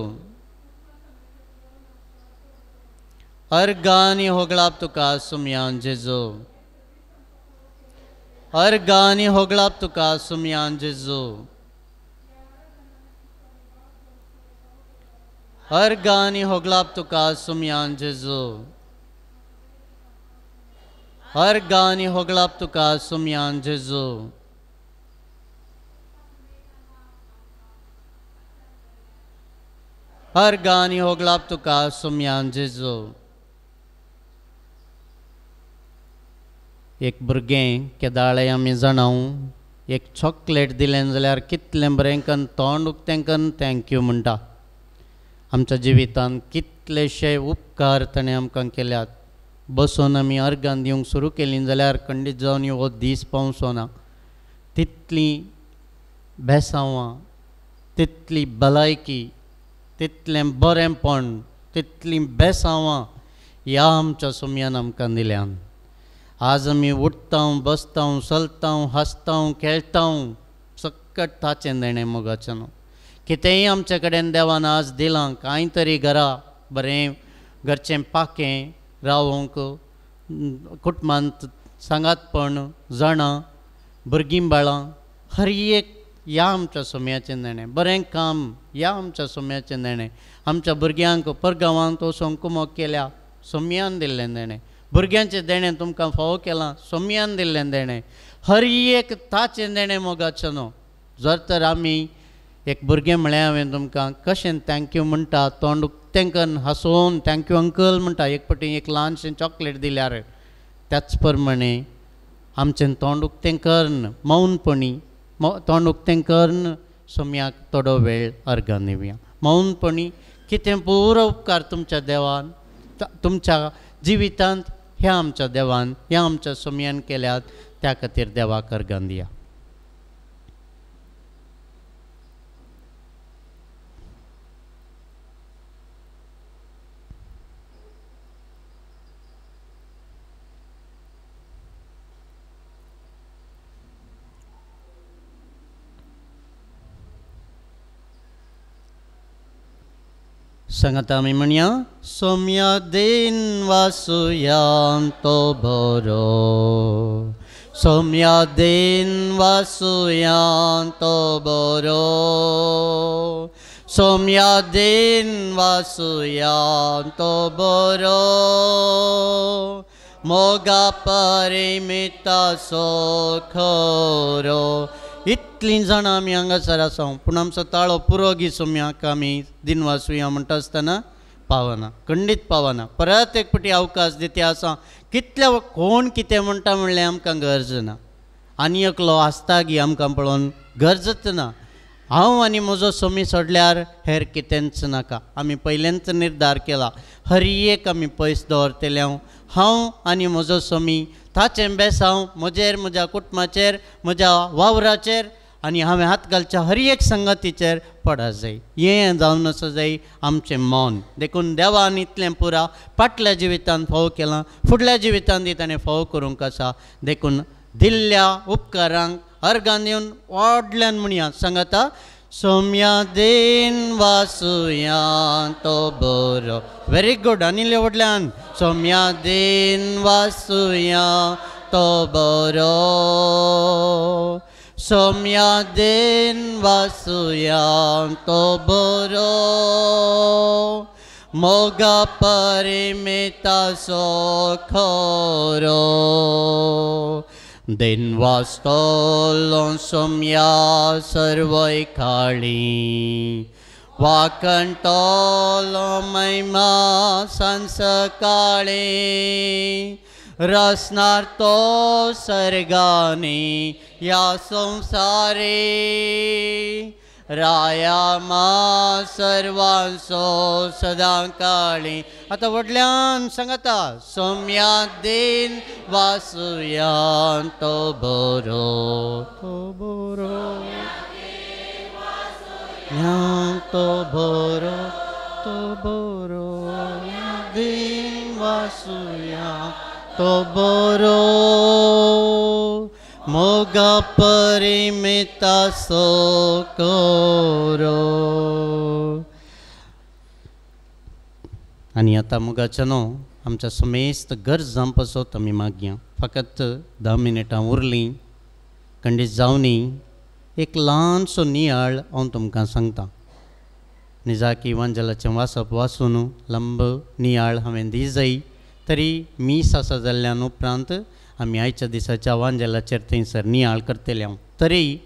हर गानी होगलाब तुका सुमियान जिजो हर गानी होगलाब तुका सुमियान जिजो हर गानी होगलाब तो का सुमियान जिजो हर गानी होगलाब तो का सुमियान जिजो हर गानी होगलाब तो का सुमियान जिजो एक भुगें केदाले आमी जनाऊ एक चॉकलेट दिलें जैसे कितले बरेंकन तोंड उक्तेंकन थैंक यू मुंडा आमच्या जिवितांत कितलेशे उपकार ताणें आमकां केल्यात बसून आमी अर्गां दिवंक सुरू केलीं खंडित जान वो दीस पावचो तितली भेसावं तितली भलायकी तितले बरेपण तितली भेसावं या आमच्या सुमयान आमकां आज हमें उठता बसता चलता हांसता खेळटा सक्कट ताचें देणें मोगाचें न्हू कितेंय आमचे कडेन देवान आज दिलां कहीं तरी घरा बरें घरचें पाकें रावोंक कुटुंबांत संगातपण जाणां भुरगीं बाळां हर एक ह्या आमच्या सोम्याचें नेणें बरें काम ह्या आमच्या सोम्याचें नेणें आमच्या भुरग्यांक परगांवांत वचोन कुमो केल्या सोम्यान दिल्लें देणें भुरग्यांचें देणें तुमकां फावो केलां सोम्यान दिल्लें देणें हर एक ताचें देणें मोगाचें न्हू जर तर आमी एक भुरगें म्हळ्यार हमें तुमकां कशें थँक्यू म्हणटा तोंड तेंकां हांसोवन थँक्यू अंकल म्हणटा एक पटी एक ल्हानशें चॉकलेट दिल्यार त्याच प्रमाणे आमचें तोंड उक्तें कर्ण मौनपणी तोंड उक्तें कर्ण सोम्याक थोडो वेळ अर्गान येवया मौनपणी कितें पुरो उपकार तुमच्या देवान तुमच्या जिवितांत ह्या आमच्या देवान ह्या आमच्या सोम्यान केल्यात त्या खातीर देवाक अर्गान दिया સંગતમિમણ્યા સૌમ્ય દિન વસુયાંતો ભરો સૌમ્ય દિન વસુયાંતો ભરો સૌમ્ય દિન વસુયાંતો ભરો મોગા પરિમિત સોખરો इतलीं जाणां आमी हांगासर आसा पूण आमचो ताळो पुरो गीस आमी दिनवासुया म्हणटा आसतना पावना खंडीत पावना परत एक पटी अवकाश दिते आसा कितल्या कोण कितें म्हणटा म्हणलें आमकां गरज ना आनी एकलो गी आमकां पळोवन गरजच ना हांव आनी म्हजो समी सोडल्यार हेर कितेंच नाका आमी पयलेंच निर्धार केला हर एक आमी पयस दवरतले हांव हांव आनी म्हजो थाचेर बेस हांव म्हजेर म्हज्या कुटुंबाचेर म्हज्या वावराचेर आनी हांवें घालच्या हर एक संगतीचेर पडा जाय हें जावन आसा जाय आमचें मौन देखून देवान इतलें पुरा फाटल्या जिवितान फोव केलां फुडल्या जिवितान ती ताणें फोव करूंक आसा देखून दिल्ल्या उपकारांक अर्गान येवन व्हडल्यान म्हणया Somyadin vasuyanto boro. Very good, Anil Yavadlan. Somyadin vasuyanto boro. Somyadin vasuyanto boro. Moga parimita sokhoro. दिनवा स्तोलो सोम्या सर्वै खाळी वाकंटोलो महिमा संसकाळे रसणार तो सर्गाने या संसारे रायामा सर्वांसो सदांकाळी आता वडल्यान सांगता सोम्या दीन वासुयान तो बरो तो बरो ज्ञान तो बरो तो बरो दीन वासुया तो बरो मोगा परिमिता सो कोरो आनी आतां मुगा आमच्या समेस्त गरज जांपसो तुमी मागया फकत धा मिनटां उरली खंडीत जावनी एक ल्हानसो नियाळ हांव तुमकां सांगता निजाकी वांजलाचें वाचप वाचून लंब नियाळ हांवें दी तरी मीस आसा जाल्ल्यान उपरांत आम्ही आयच्या दिसाच्या वांजेलाचेर थंयसर नियाळ करतले हांव तरीय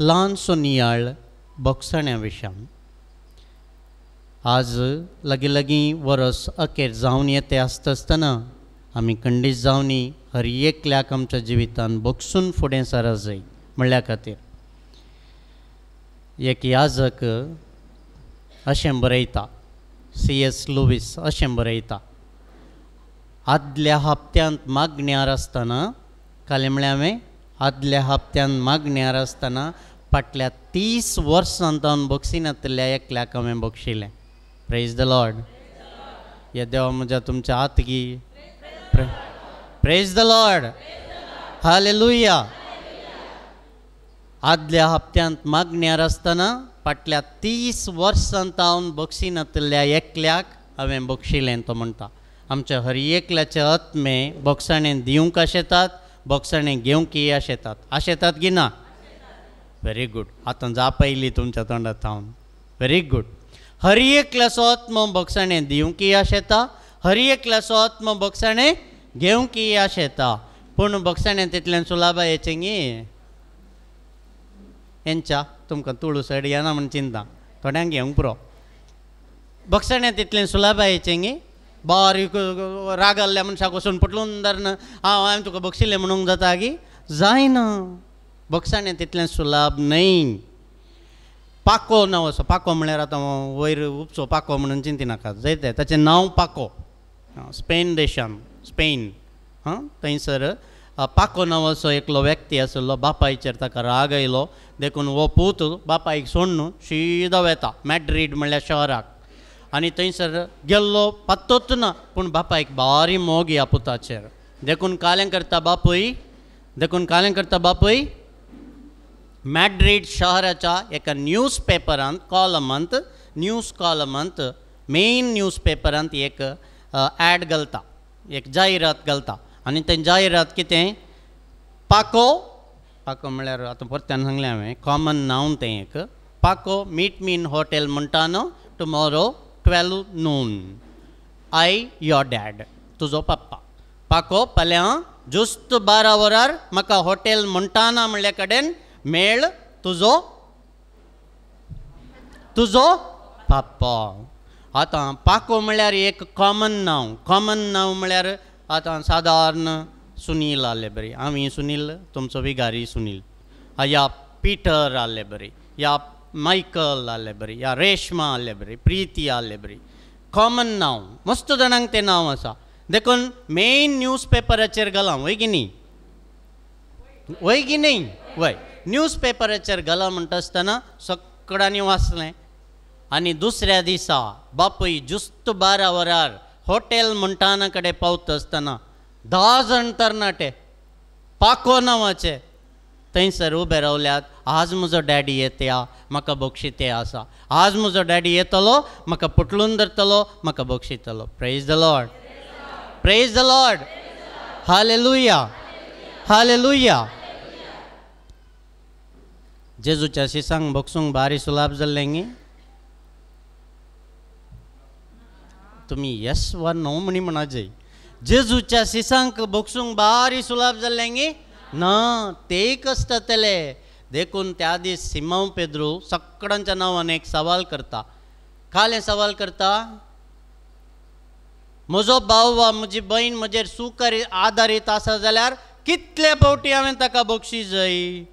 ल्हानसो नियाळ बोक्सण्या विशयान आज लागीं लगी वरस अखेर जावन येते आसता आसतना आमी खंडीत जावनी हर एकल्याक आमच्या जिवितान बोक्सून फुडें सरस जाय म्हणल्या खातीर एक याजक अशें बरयता सी एस लुवीस अशें बरयता आदल्या हप्त्यांत मागण्यार आसतना हमें आदल्या हप्त्यांत मागण्यार आसतना फाटल्या तीस वर्सां हांव बक्षिनातल्या एकल्याक हांवें बक्षिलें प्रेज द लॉर्ड हे देवा म्हज्या तुमच्या आतगी प्रेज द लॉर्ड हाले लुया आदल्या हप्त्यांत मागण्यार आसतना फाटल्या तीस वर्सां हांव बक्षिनातल्या एकल्याक हांवें बक्षिलें तो म्हणटा आमच्या हर एकल्याचे आत्मे बोगसाणेन दिवंक शेतात घेऊ घेवंक या शेतात आ शेतात की ना व्हेरी गूड आतां जाप आयली तुमच्या तोंडात थावन व्हेरी गूड हर एकल्याचो आत्म बोगसाणेन दिवंक या शेता हर एकल्याचो आत्म बोगसाणें की या शेता पूण बोगसाणें तितल्यान सुलाबा येचें गी हेंच्या तुमकां तुळू सायड येना म्हण चिंता थोड्यांक घेवंक पुरो बोगसाणें तितलें सुलाबा गी बारीक रागाल्ल्या मनशाक वचून पटलून धरना हांव हांवें तुका बक्षिल्लें म्हणूंक जाता की जायना बक्षाणें तितलें सुलाभ न्हय पाको नांव असो पाको म्हळ्यार आतां वयर उपचो पाको म्हणून चिंतिनाका जायते ताचें नांव पाको स्पेन देशान स्पेन हां थंयसर पाको नांवाचो एकलो व्यक्ती आशिल्लो बापायचेर ताका राग आयलो देखून हो पूत बापायक सोडून शिदो वेता मॅड्रीड म्हळ्यार शहराक आणि थंयसर गेल्लो पत्तोच ना पूण बापायक बारी मोग ह्या पुताचेर देखून काल्यां करता बापूय देखून काल्यां करता बापूय मॅड्रीड शहराच्या एका न्यूज पेपरांत कॉलमांत न्यूज कॉलमांत मेन न्यूज पेपरांत एक ॲड घालता एक जाहिरात घालता आनी ते जाहिरात कितें पाको पाको म्हळ्यार आतां परत्यान सांगलें हांवें कॉमन नांव तें एक पाको मीट मीन हॉटेल म्हणटा न्हू tomorrow twelve noon I your dad तुझो पप्पा पाको पल्या जुस्त बारा वरार मका हॉटेल मुंटाना मिले कडेन मेळ तुझो तुझो पप्पा आता पाको म्हळ्यार एक कॉमन नाव कॉमन नांव म्हळ्यार आतां सादारण सुनील आले बरी आमी सुनील तुमचो विघारी सुनील या पिटर आले बरी या मायकल ಅಲ್ಲೇ ಬರೀ ಯಾ ರೇಷ್ಮಾ ಅಲ್ಲೇ ಬರೀ ಪ್ರೀತಿ ಅಲ್ಲೇ ಬರೀ ಕಾಮನ್ ते नांव आसा देखून मेन न्यूज पेपराचेर घालां वय की न्ही वय की न्ही वय न्यूज पेपराचेर घाला म्हणटा आसतना सगळ्यांनी वाचलें आनी दुसऱ्या दिसा बापूय जुस्त बारा वरार हॉटेल म्हणटाना कडेन पावतासतना आसतना धा जाण तरणाटे पाको नांवाचे थंयसर उबे रावल्यात आज म्हजो डॅडी येत्या म्हाका भोक्षिते आसा आज म्हजो डॅडी येतलो म्हाका पुटलून धरतलो म्हाका भोक्षितलो praise the lord praise the lord hallelujah हाले लुया जेजूच्या शिसांक भोगसूंक भारी सुलाभ जाल्लें गी तुमी येस वा नो म्हणी म्हणाजय जेजूच्या शिसांक भोगसूंक बारी सुलाब जाल्लें गी ना ते कश्ट जातले देखून त्या दीस सिमांव पेद्रू सगळ्यांच्या नांवान एक सवाल करता काले सवाल करता म्हजो भाव वा म्हजी भयण म्हजेर सुकार आदारीत आसा जाल्यार कितले फावटी हांवें ताका बक्षी जायी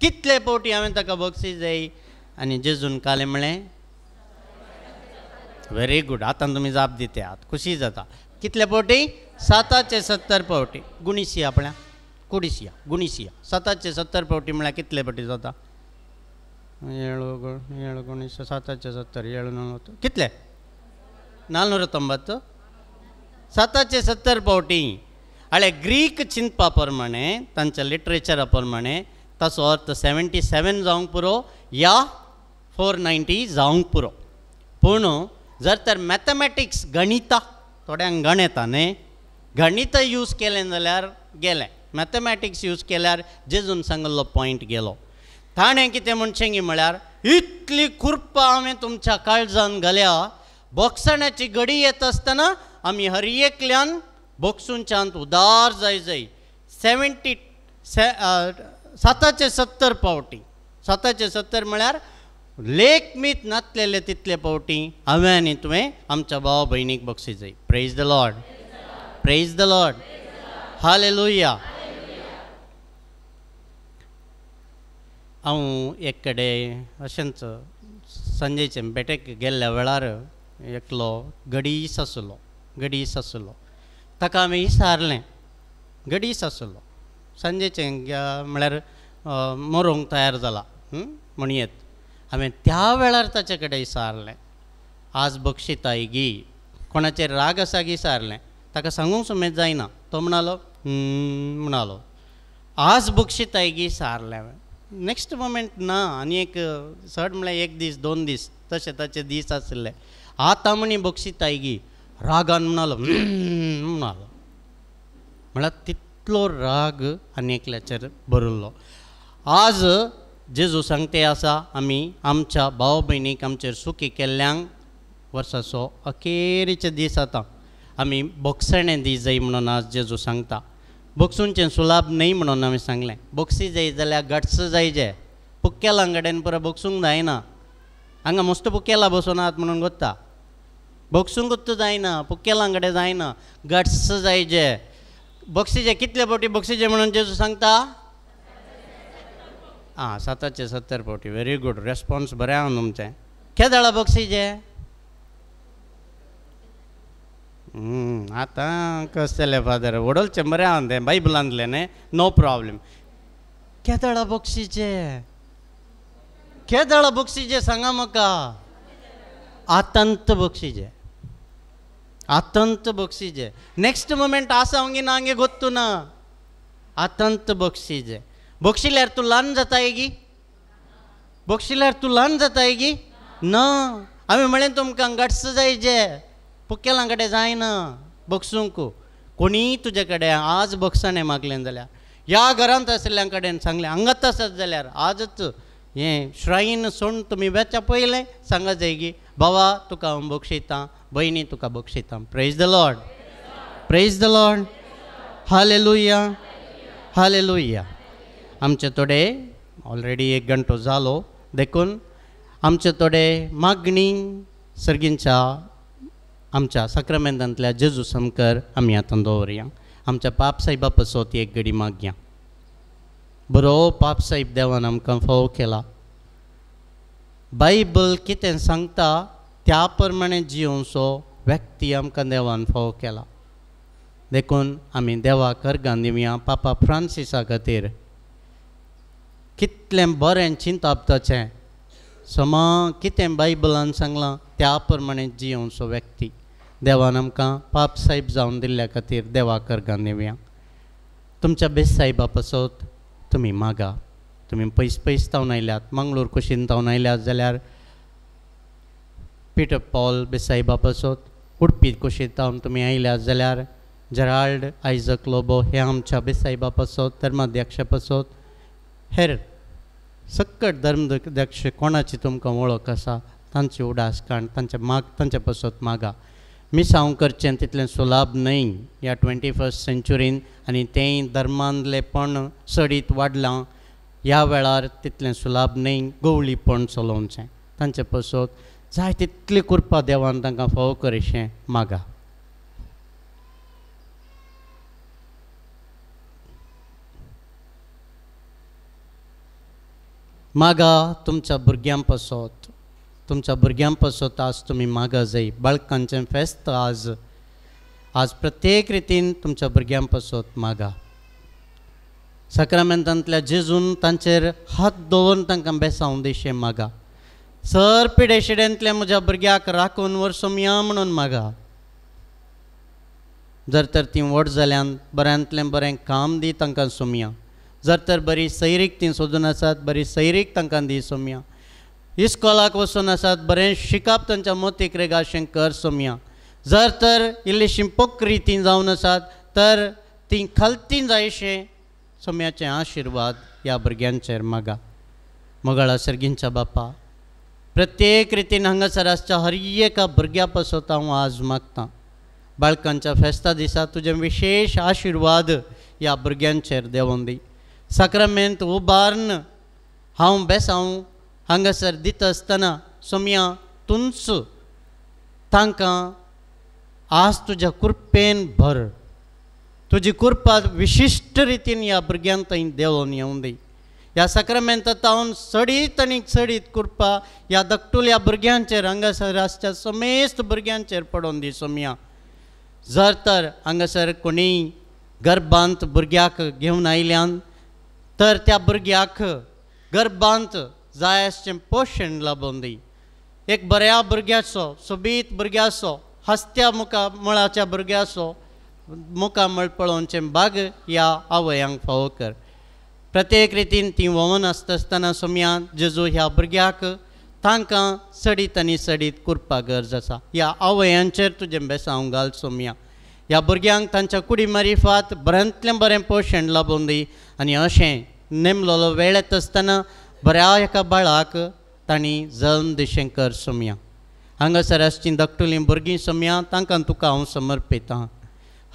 कितले पावटी हांवें ताका बक्षी जायी आनी जेजून काले म्हळें व्हेरी गूड आतां तुमी जाप आत खुशी जाता कितले फावटी साताचे सत्तर फावटी गुणीशी आपल्या कुडिसिया गुणिसिया साताचे सत्तर पावटी म्हळ्यार कितले फावटी जाता ಏಳು ಏಳು ಗುಣಿಸ ಸಾತಾಚೆ ಸತ್ತರ ಏಳು ನಲ್ವತ್ತು ಕಿತ್ಲೆ ನಾಲ್ನೂರ ತೊಂಬತ್ತು ಸಾತಾಚೆ ಸತ್ತರ ಪಾವಟಿ प्रमाणे तांच्या लिटरेचरा प्रमाणे ताचो अर्थ सेवेंटी सेवेन जावंक पुरो या फोर नायन्टी जावंक पुरो पूण जर तर मॅथमॅटिक्स गणिता थोड्यांक गण येता न्ही गणित यूज केलें जाल्यार गेलें मॅथमॅटिक्स यूज केल्यार जेजून सांगल्लो पॉयंट गेलो ताणें कितें म्हणचें म्हळ्यार इतली खुर्पा हांवें तुमच्या काळजान घाल्या बोक्सण्याची घडी येत आसतना आमी हर एकल्यान बोक्सूनच्यान उदार जाय जाय सेवेंटी से साताचे सत्तर पावटी साताचे सत्तर म्हळ्यार लेख मीत नातलेले तितले पावटी हांवें आनी तुवें आमच्या भाव भयणीक बक्षी जाय praise the lord praise the lord hallelujah हांव एक कडेन अशेंच संजेचे बेटेक गेल्ल्या वेळार एकलो गडीस आसलो गडीस आसलो ताका आमी इसारलें गडीस आसलो संजेचे म्हळ्यार मरोंक तयार जाला म्हणयेत हांवें त्या वेळार ताचे कडेन आज बक्षिताय गी कोणाचेर राग आसा गी सारलें ताका सांगूंक सुमेद जायना तो म्हणालो म्हणालो आज बक्षिताय गी सारलें हांवें नेक्स्ट मोमेंट ना आनी एक सड म्हळ्यार एक दीस दोन दीस तशे ताचे दीस आशिल्ले आतां म्हणी बक्षिताय गी रागान म्हणालो म्हणालो म्हळ्यार तितलो राग आनी एकल्याचेर भरिल्लो आज जेजू सांगते आसा आमी आमच्या भाव भयणीक आमचेर सुखी केल्ल्यांक वर्साचो अखेरीचे दीस जाता आमी बोक्षणे दीस जाय म्हणून आज जेजू सांगता बॉक्सूनचे सुलाभ न्हय म्हणून हांवें सांगलें बोक्सी जाय जाल्यार गट्स जाय जे पुक्केलां कडेन पुरो बोक्सूंक जायना हांगा मस्त पुक्केलां आहात म्हणून गोत्ता बोक्सूंकूच जायना पुक्केलां कडेन जायना गट्स जाय जे कितले फावटी बोक्सीचे म्हणून जेजू सांगता आं साताचे सत्तर फावटी व्हेरी गूड रेस्पोन्स बरें आहा तुमचें खेळ झाडां ಆತ ಕಸ್ತಲೆ ಫಾದರ್ ಒಡಲ್ ಚಂಬರೆ ಅಂದೆ ಬೈಬಲ್ ಅಂದ್ಲೇನೆ ನೋ ಪ್ರಾಬ್ಲಮ್ ಕೇದಳ ಬೊಕ್ಸಿಜೆ ಕೇದಳ ಬೊಕ್ಸಿಜೆ ಸಂಗಮಕ್ಕ आतंत बक्षीजे आतंत बक्षीजे नेक्स्ट मोमेंट आसावंगी नांगे ಗೊತ್ತು ನಾ आतंत बक्षीजे बक्षिल्यार तू ल्हान जातायगी बक्षिल्यार तू ल्हान जातायगी ना हांवें म्हळें तुमकां गट्स जाय जे पुकेलां कडेन जायना बक्षूंक कोणी तुजे कडेन आज बक्षाणें मागलें जाल्यार ह्या घरांत आशिल्ल्यां कडेन सांगलें हांगात आसत जाल्यार आजच हें श्राईन सोण तुमी वेच्या पयलें सांगा जायगी बाबा तुका हांव बक्षितां भयणी तुका बक्षितां praise the lord praise the lord hallelujah हाले लुया आमचे थोडे ऑलरेडी एक घंटो जालो देखून आमचे थोडे मागणी सर्गींच्या आमच्या साक्रमेंतांतल्या जेजू समकर आमी आतां दवरया पाप साहिबा पसोत एक घडी मागया बरो पाप साहिब देवान आमकां के बाइबल बायबल संगता सांगता त्या प्रमाणे जियोवचो व्यक्ती आमकां देवान फाव के देखून आमी देवाक अर्गान दिवया पापा फ्रांसिसा खातीर कितलें बरें चिंतापताचें समा कि बाइबलान संगला त्या प्रमाणे जियोवचो व्यक्ति देवान आमकां पाप सायब जावन दिल्ल्या खातीर देवा कर्गान तुमच्या बेस सायबा पासत तुमी मागा तुमी पयस पयस तावन आयल्यात मंगलोर कुशीन तावन आयल्यात जाल्यार पीटर पॉल बेसाईबा पासत उडपी कुशीन तावन तुमी आयल्यात जाल्यार जराल्ड आयझक लोबो हे आमच्या बेसाईबा पासत धर्माध्यक्ष पासत हेर सक्कट धर्मध्यक्ष कोणाची तुमकां वळख आसा तांची उडास काण तांचे माग तांचे पासत मागा मिस हांव करचें तितलें सुलाभ न्हय ह्या ट्वेंटी फस्ट सेंच्युरीन आनी तेंय धर्मांतलेपण सडीत वाडलां ह्या वेळार तितलें सुलाभ न्हय गवळीपण चलोवचें तांचे पसून जाय तितली कुरपा देवान तांकां फोव मागा मागा तुमच्या भुरग्यां तुम्हार भुरग्यां पसत आज तुम्हें मागा जाए बाळकांचें फेस्त आज आज प्रत्येक रितीन तुम्हार भुरग्यां पसत मागा सक्रमेंत जेजून तांचेर हात दवरून तक बेसाऊ दिशे मागा सर पिडे शिडेंतल्या म्हज्या भुरग्याक राखून वर्सूं या म्हणून मागा जर तर ती वट जाल्यान बऱ्यांतलें बर काम दी तंका सोमिया जर तर बरी सैरीक ती सोदून आसा बरी सैरीक तंका दी सोमिया इस कॉलाक वसून आसा बरें शिकप तांच्या रेगा शंकर सोमया जर तर इल्ली शिंपोक रितीन जावन आसात तर ती खलतीन जायशें सोम्याचे आशिर्वाद ह्या भुरग्यांचेर मागा मोगाळा सर्गींच्या बापा प्रत्येक रितीन हंगसर आसच्या हर एका भुरग्या पासत हांव आज मागतां बाळकांच्या फेस्ता दिसा तुजे विशेष आशिर्वाद ह्या भुरग्यांचेर देवन दी सक्रमेंत उबारन हांव बेस हांगासर दिता आसतना सोम्या तुंच तांकां आज तुज्या कुर्पेन भर तुजी कुर्पा विशिश्ट रितीन ह्या भुरग्यांक थंय देंवोवन येवं दी ह्या सक्रमेंत तावन सडीत आनी सडीत कुर्पा ह्या दकटुल्या ह्या भुरग्यांचेर हांगासर आसच्या समेस्त भुरग्यांचेर पडोवन दी सोम्या जर तर हांगासर कोणीय गर्भांत भुरग्याक घेवन आयल्यान तर त्या भुरग्याक गर्भांत जाय आसचें पोशण दी एक बऱ्या भुरग्याचो सोबीत भुरग्याचो हस्त्या मुखा मळाच्या भुरग्याचो मुखा मळ पळोवचें बाग ह्या आवयांक फावो कर प्रत्येक रितीन तीं वोवन आसता आसतना सोम्यान जेजू ह्या भुरग्याक तांकां सडीत आनी सडीत कुरपा गरज आसा ह्या आवयांचेर तुजें बेसांव घाल सोम्या ह्या भुरग्यांक तांच्या कुडी मारिफात बऱ्यांतलें बरें पोशण लाबोवन दी आनी अशें नेमलोलो येत आसतना बऱ्या एका बाळाक तांणी जल्म दिशेंक सोमिया हंगसर हांगासर दकटुली धाकटुलीं सोमिया सोमया तांकां तुका हांव समर्पितां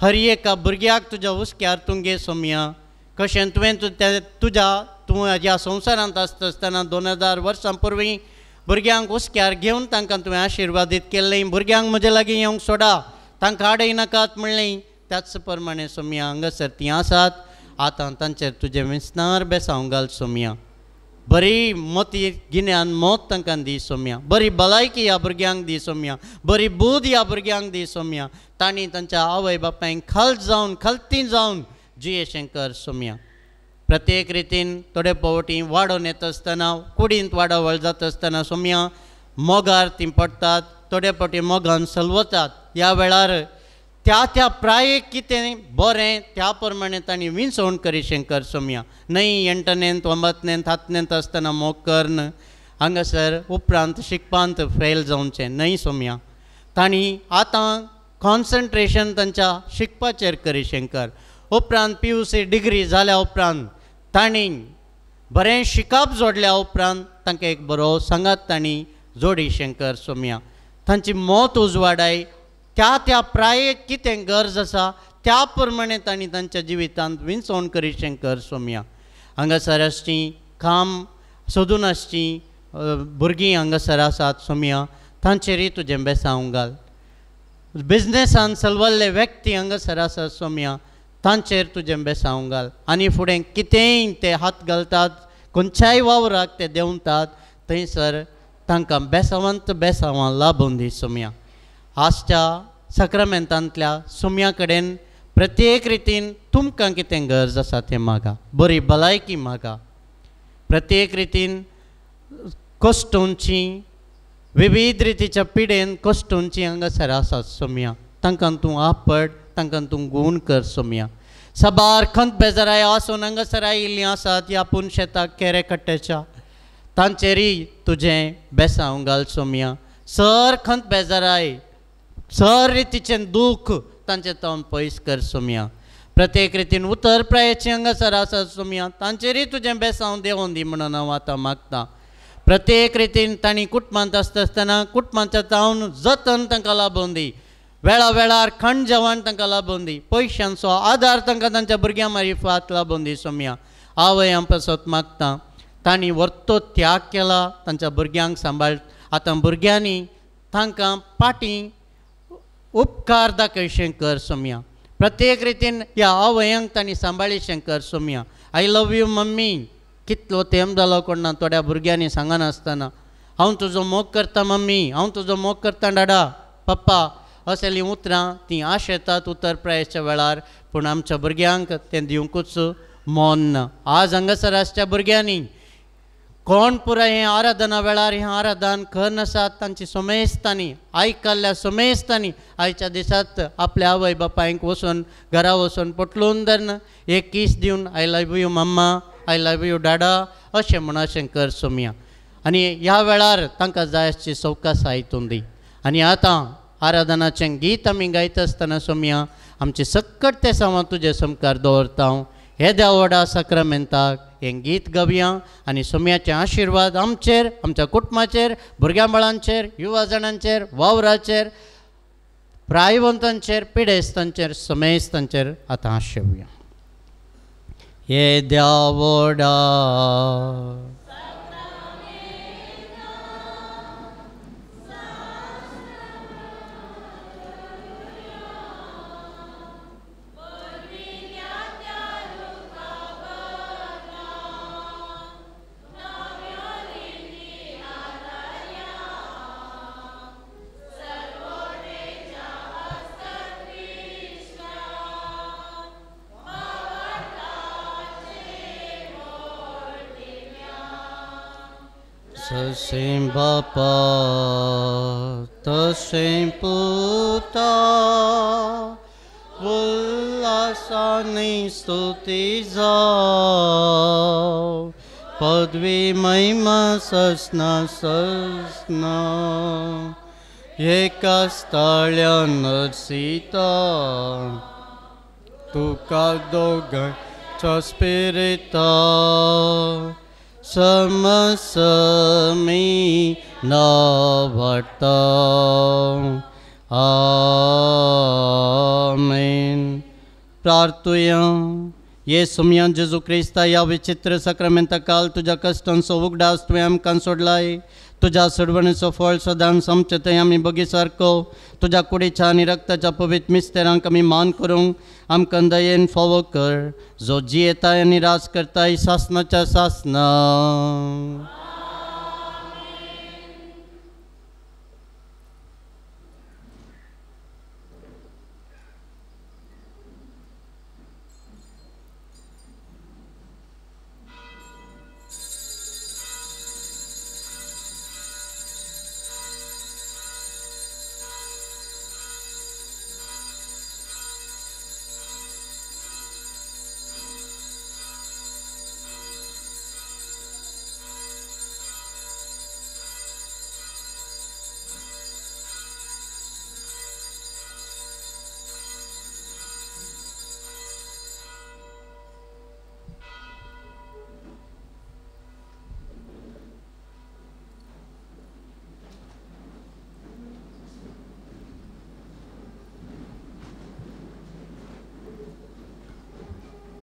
हर एक भुरग्याक तुझा हुस्क्यार तुंगे सोमिया कशें तुवें तुझा तू हजा संवसारांत आसता आसतना दोन हजार वर्सां पूर्वी भुरग्यांक हुस्क्यार घेवन तांकां तुवें आशिर्वादीत केल्लें भुरग्यांक म्हजे लागीं येवंक सोडा तांकां आडयनाकात म्हणलें त्याच प्रमाणे सोमिया हांगासर ती आसात आतां तांचेर तुजें विस्नार बेसांव घाल सोमया बरी मोती गिन्यान मोत तांकां दी सोम्या बरी भलायकी ह्या भुरग्यांक दी सोम्या बरी बूद ह्या भुरग्यांक दी सोम्या तांणी तांच्या आवय बापायक खल्त जावन खलतीन जावन जियेशें शंकर सोम्या प्रत्येक रितीन थोडे पावटी वाडोवन येता आसतना कुडींत वाडोवळ जाता आसतना सोम्या मोगार तीं पडटात थोडे पावटी मोगान सलवतात ह्या वेळार त्या त्या प्रायेक कितें बरें त्या प्रमाणे तांणी विंचवण करी शंकर सोम्या न्हय एंटनेंत ओंबतनेंत हातनेंत आसतना मोकर्न हांगासर उपरांत शिकपांत फेल जावचें न्हय सोम्या तांणी आतां कॉन्संट्रेशन तांच्या शिकपाचेर करी शंकर उपरांत पी यू सी डिग्री जाल्या उपरांत तांणी बरें शिकप जोडल्या उपरांत तांकां एक बरो सांगात तांणी जोडी शंकर सोम्या तांची मौत उजवाडाय त्या त्या प्रायेक कितें गरज आसा त्या प्रमाणे तांणी तांच्या जिवितांत विंचवण करी शंकर स्वाम्या हांगासर आसची काम सोदून आसची भुरगीं हांगासर आसात सोम्या तांचेरय तुजें बेसांव घाल बिझनेसान सलवल्ले व्यक्ती हांगासर आसात सोम्या तांचेर तुजें बेसांव घाल आनी फुडें कितेंय ते हात घालतात खंयच्याय वावराक ते देंवतात थंयसर तांकां बेसांवांत बेसांवां लाभून दी सोम्या आजच्या सक्रमेंत सोमिया कडेन प्रत्येक रितीन तुमकां कितें गरज आसा तें मागा बरी भलायकी मागा प्रत्येक रितीन कश्टोंची विविध रितीच्या पिडेन कश्टोंची हांगासर आसा सोम्या तांकां तूं आपड तांकां तूं गूण कर सोम्या सबार खंत बेजाराय आसून हांगासर आयिल्लीं आसात ह्या पूण शेताक केरे कट्ट्याच्या तांचेरी तुजें बेसांव घाल सोमिया सर खंत बेजाराय सर ರೀತಿಚೆನ್ ದೂಖ್ तांचे तोंड पयस कर सोमया प्रत्येक रितीन उतर प्रायाची हंगासर आसा सोमया तांचेरूय तुजें बेसांव देवोन दी म्हणून हांव आतां मागतां प्रत्येक रितीन तांणी कुटमांत आसता आसतना कुटमांच्या जावन जतन तांकां लाबोवन दी वेळा वेळार खण जेवण तांकां लाबोवन दी पयशांचो आदार तांकां तांच्या भुरग्यां मारी फात लाभोवन दी सोमया आवय आमपासत मागतां तांणी व्हरतो त्याग केला तांच्या भुरग्यांक सांबाळ आतां भुरग्यांनी तांकां पाटी ಉಪಕಾರದ शंकर ಸೌಮ್ಯ प्रत्येक रितीन या अवयंक ताणी सांबाळी शंकर सोम्या आय लव यू मम्मी कितलो तेम जालो कोण ना थोड्या भुरग्यांनी सांगनासतना हांव तुजो मोग करता मम्मी हांव तुजो मोग करता डाडा पप्पा असली उतरां तीं आश येतात उतर प्रायशच्या वेळार पूण आमच्या भुरग्यांक तें दिवंकूच मोन ना आज हांगासर आसच्या भुरग्यांनी कोण पुरा हे आराधना वेळार हे आराधन करनासात तांची सोमेस्तांनी आयकल्ल्या सोमेस्तांनी आयच्या दिसात आपल्या आवय बापायक वचून घरा वचून पटलून धरन एक कीस दिवन I love you mamma I love you dada अशें म्हण अशें कर सोम्या आनी ह्या वेळार तांकां जाय आसची सवकास आयतून दी आनी आतां आराधनाचें गीत आमी गायता आसतना सोम्या आमचे सक्कट ते सावन तुजे समकार दवरता हांव हे सक्र सक्रमेंताक हें गीत गवया आनी सोम्याचे आशिर्वाद आमचेर आमच्या कुटुंबाचेर भुरग्यां मळांचेर युवा जाणांचेर वावराचेर प्रायवंतांचेर पिडेस्तांचेर समेस्तांचेर आतां आशिव्या हे Devda Tasim Bapa, Tasim Puta, Vlasani Stuti Za, Padvi Maima Sasna Sasna, Eka Stalja Narsita, Tuka Doga Chaspirita, Tuka Doga Chaspirita, समसमी न भट्ट आमेन प्रार्थय ये सुमियन जेजु क्रिस्ता या विचित्र सक्रमेंत काल तुझा कष्ट सोवुगडास तुवें आमकां सोडलाय तुझ्या सोडवणेचो फळ सदांच समचतय आमी बगी सारको तुज्या कुडीच्या आनी रक्ताच्या पवित मिस्तेरांक आमी मान करूँ आमकां दयेन फावो कर जो जियेताय आनी राज करताय सासनाच्या सासना